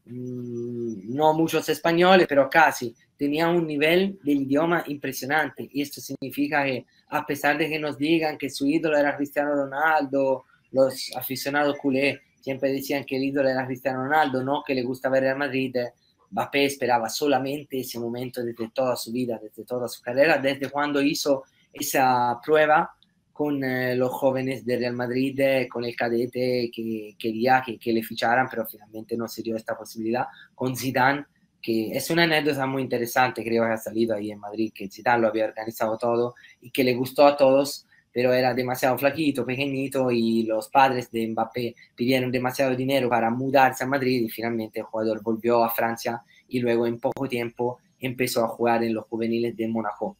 mm, no muchos españoles, pero casi. Tenía un nivel de idioma impresionante. Y esto significa que, a pesar de que nos digan que su ídolo era Cristiano Ronaldo, los aficionados culés siempre decían que el ídolo era Cristiano Ronaldo, no que le gustaba ver Real Madrid. ¿eh? Mbappé esperaba solamente ese momento desde toda su vida, desde toda su carrera, desde cuando hizo esa prueba con eh, los jóvenes del Real Madrid, eh, con el cadete que quería que, que, le ficharan, pero finalmente no se dio esta posibilidad. Con Zidane, que es una anécdota muy interesante, creo que ha salido ahí en Madrid, que Zidane lo había organizado todo y que le gustó a todos pero era demasiado flaquito, pequeñito y los padres de Mbappé pidieron demasiado dinero para mudarse a Madrid y finalmente el jugador volvió a Francia y luego en poco tiempo empezó a jugar en los juveniles de Mónaco.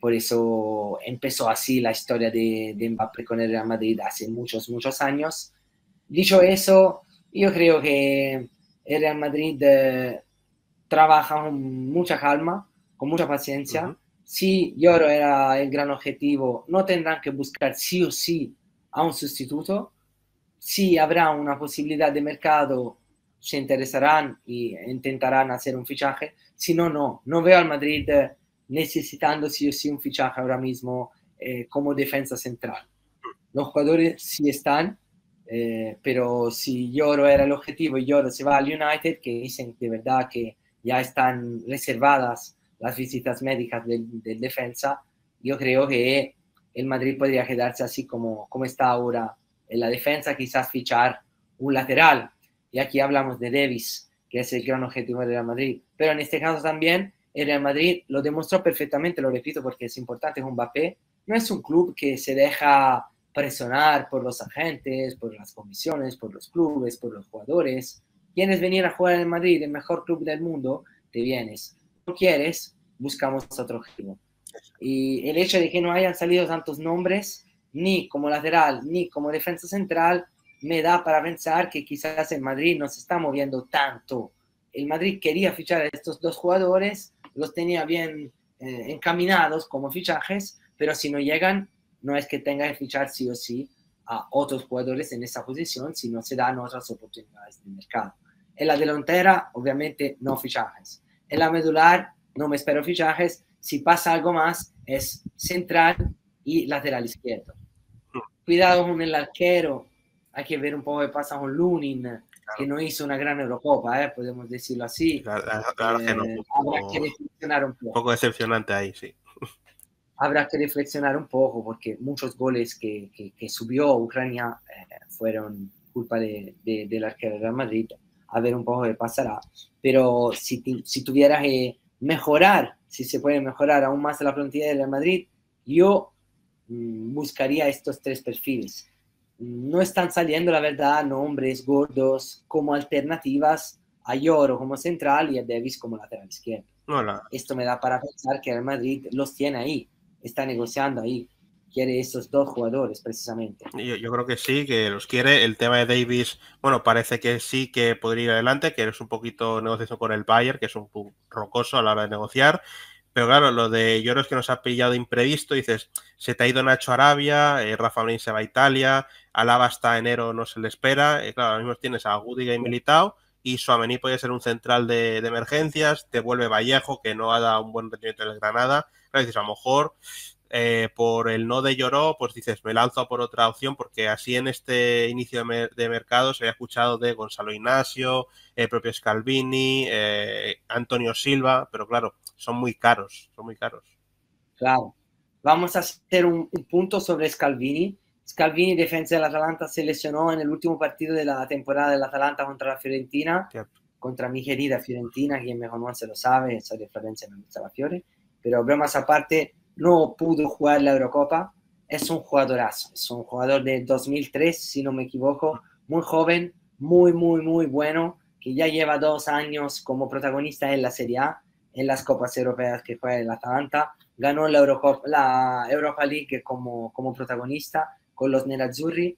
Por eso empezó así la historia de, de Mbappé con el Real Madrid hace muchos, muchos años. Dicho eso, yo creo que el Real Madrid eh, trabaja con mucha calma, con mucha paciencia si Lloro era el gran objetivo, no tendrán que buscar sí o sí a un sustituto. Si habrá una posibilidad de mercado, se interesarán y intentarán hacer un fichaje. Si no, no. No veo al Madrid eh, necesitando sí o sí un fichaje ahora mismo eh, como defensa central. Los jugadores sí están, eh, pero si Lloro era el objetivo y Lloro se va al United, que dicen de verdad que ya están reservadas las visitas médicas del, defensa, yo creo que el Madrid podría quedarse así como, como está ahora en la defensa, quizás fichar un lateral. Y aquí hablamos de Davis, que es el gran objetivo de Real Madrid. Pero en este caso también el Real Madrid lo demostró perfectamente, lo repito porque es importante con Mbappé. No es un club que se deja presionar por los agentes, por las comisiones, por los clubes, por los jugadores. quienes venir a jugar en Madrid, el mejor club del mundo, te vienes quieres, buscamos otro giro. Y el hecho de que no hayan salido tantos nombres, ni como lateral, ni como defensa central, me da para pensar que quizás en Madrid no se está moviendo tanto. El Madrid quería fichar a estos dos jugadores, los tenía bien eh, encaminados como fichajes, pero si no llegan, no es que tenga que fichar sí o sí a otros jugadores en esa posición, si no se dan otras oportunidades de mercado. En la delantera, obviamente, no fichajes en la medular, no me espero fichajes, si pasa algo más es central y lateral izquierdo. Mm. Cuidado con el arquero, hay que ver un poco qué pasa con Lunin, que no hizo una gran Eurocopa, ¿eh? podemos decirlo así. Claro, que no, eh, un poco. decepcionante ahí, sí. Habrá que reflexionar un poco porque muchos goles que, que, subió Ucrania eh, fueron culpa de, de, del arquero de Real Madrid a ver un poco qué pasará. Pero si, si tuvieras que mejorar, si se puede mejorar aún más la plantilla del Madrid, yo mm, buscaría estos tres perfiles. No están saliendo, la verdad, nombres gordos como alternativas a Yoro como central y a Davis como lateral izquierdo. Esto me da para pensar que el Madrid los tiene ahí, está negociando ahí quiere esos dos jugadores precisamente. Yo, creo que sí, que los quiere. El tema de Davis, bueno, parece que sí que podría ir adelante, que es un poquito negociación con el Bayern, que es un rocoso a la hora de negociar. Pero claro, lo de es que nos ha pillado imprevisto, dices, se te ha ido Nacho Arabia, Rafaelín eh, Rafa se va a Italia, Alaba hasta enero no se le espera. Eh, claro, ahora mismo tienes a Gudiga y Militao y Suamení puede ser un central de, emergencias, te vuelve Vallejo, que no ha dado un buen rendimiento en el Granada. dices, a lo mejor eh, por el no de lloró, pues dices, me lanzo por otra opción, porque así en este inicio de, mercado se había escuchado de Gonzalo Ignacio, el propio Scalvini, eh, Antonio Silva, pero claro, son muy caros, son muy caros. Claro. Vamos a hacer un, punto sobre Scalvini. Scalvini, defensa del Atalanta, se lesionó en el último partido de la temporada del Atalanta contra la Fiorentina, contra mi querida Fiorentina, quien no se lo sabe, soy de Florencia, me pero bromas aparte, no pudo jugar la Eurocopa, es un jugadorazo, es un jugador de 2003, si no me equivoco, muy joven, muy, muy, muy bueno, que ya lleva dos años como protagonista en la Serie A, en las Copas Europeas que fue el Atalanta, ganó la, Eurocopa, la Europa League como, como protagonista con los Nerazzurri,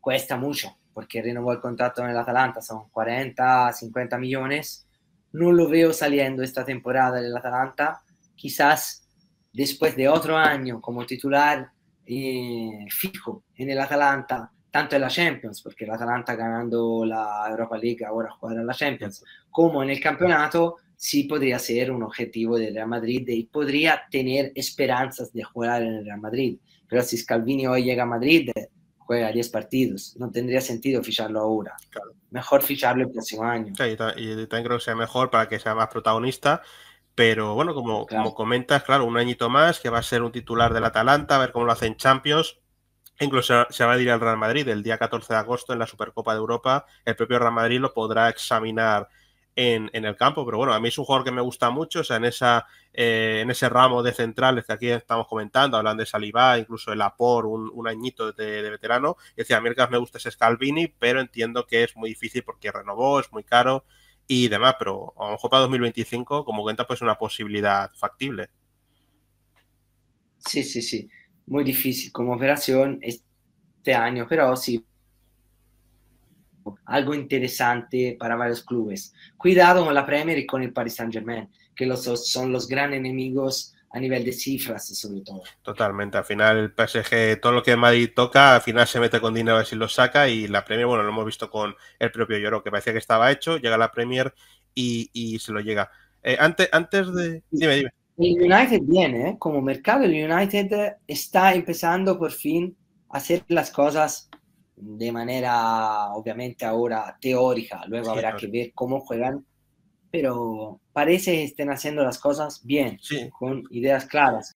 cuesta mucho, porque renovó el contrato en el Atalanta, son 40, 50 millones, no lo veo saliendo esta temporada del Atalanta, quizás después de otro año como titular eh, fijo en el Atalanta, tanto en la Champions, porque el Atalanta ganando la Europa League ahora juega en la Champions, como en el campeonato, sí podría ser un objetivo del Real Madrid y podría tener esperanzas de jugar en el Real Madrid. Pero si Scalvini hoy llega a Madrid, eh, juega 10 partidos. No tendría sentido ficharlo ahora. Mejor ficharlo el próximo año. y, también creo que sea mejor para que sea más protagonista pero bueno, como, como comentas, claro, un añito más, que va a ser un titular del Atalanta, a ver cómo lo hacen Champions. Incluso se va a ir al Real Madrid el día 14 de agosto en la Supercopa de Europa. El propio Real Madrid lo podrá examinar en, el campo. Pero bueno, a mí es un jugador que me gusta mucho, o sea, en, esa, eh, en ese ramo de centrales que aquí estamos comentando, hablando de Salivá, incluso el Apor, un, un añito de, veterano. y decía, a mí me gusta ese Scalvini, pero entiendo que es muy difícil porque renovó, es muy caro y demás, pero a lo mejor para 2025, como cuenta, pues una posibilidad factible. Sí, sí, sí. Muy difícil como operación este año, pero sí. Algo interesante para varios clubes. Cuidado con la Premier y con el Paris Saint Germain, que los, son los grandes enemigos a nivel de cifras sobre todo. Totalmente, al final el PSG, todo lo que Madrid toca, al final se mete con dinero y lo saca y la Premier, bueno, lo hemos visto con el propio Lloro, que parecía que estaba hecho, llega la Premier y, se lo llega. Eh, antes, antes de... El United viene, ¿eh? como mercado, el United está empezando por fin a hacer las cosas de manera, obviamente, ahora teórica, luego habrá que ver cómo juegan pero parece que estén haciendo las cosas bien, con ideas claras.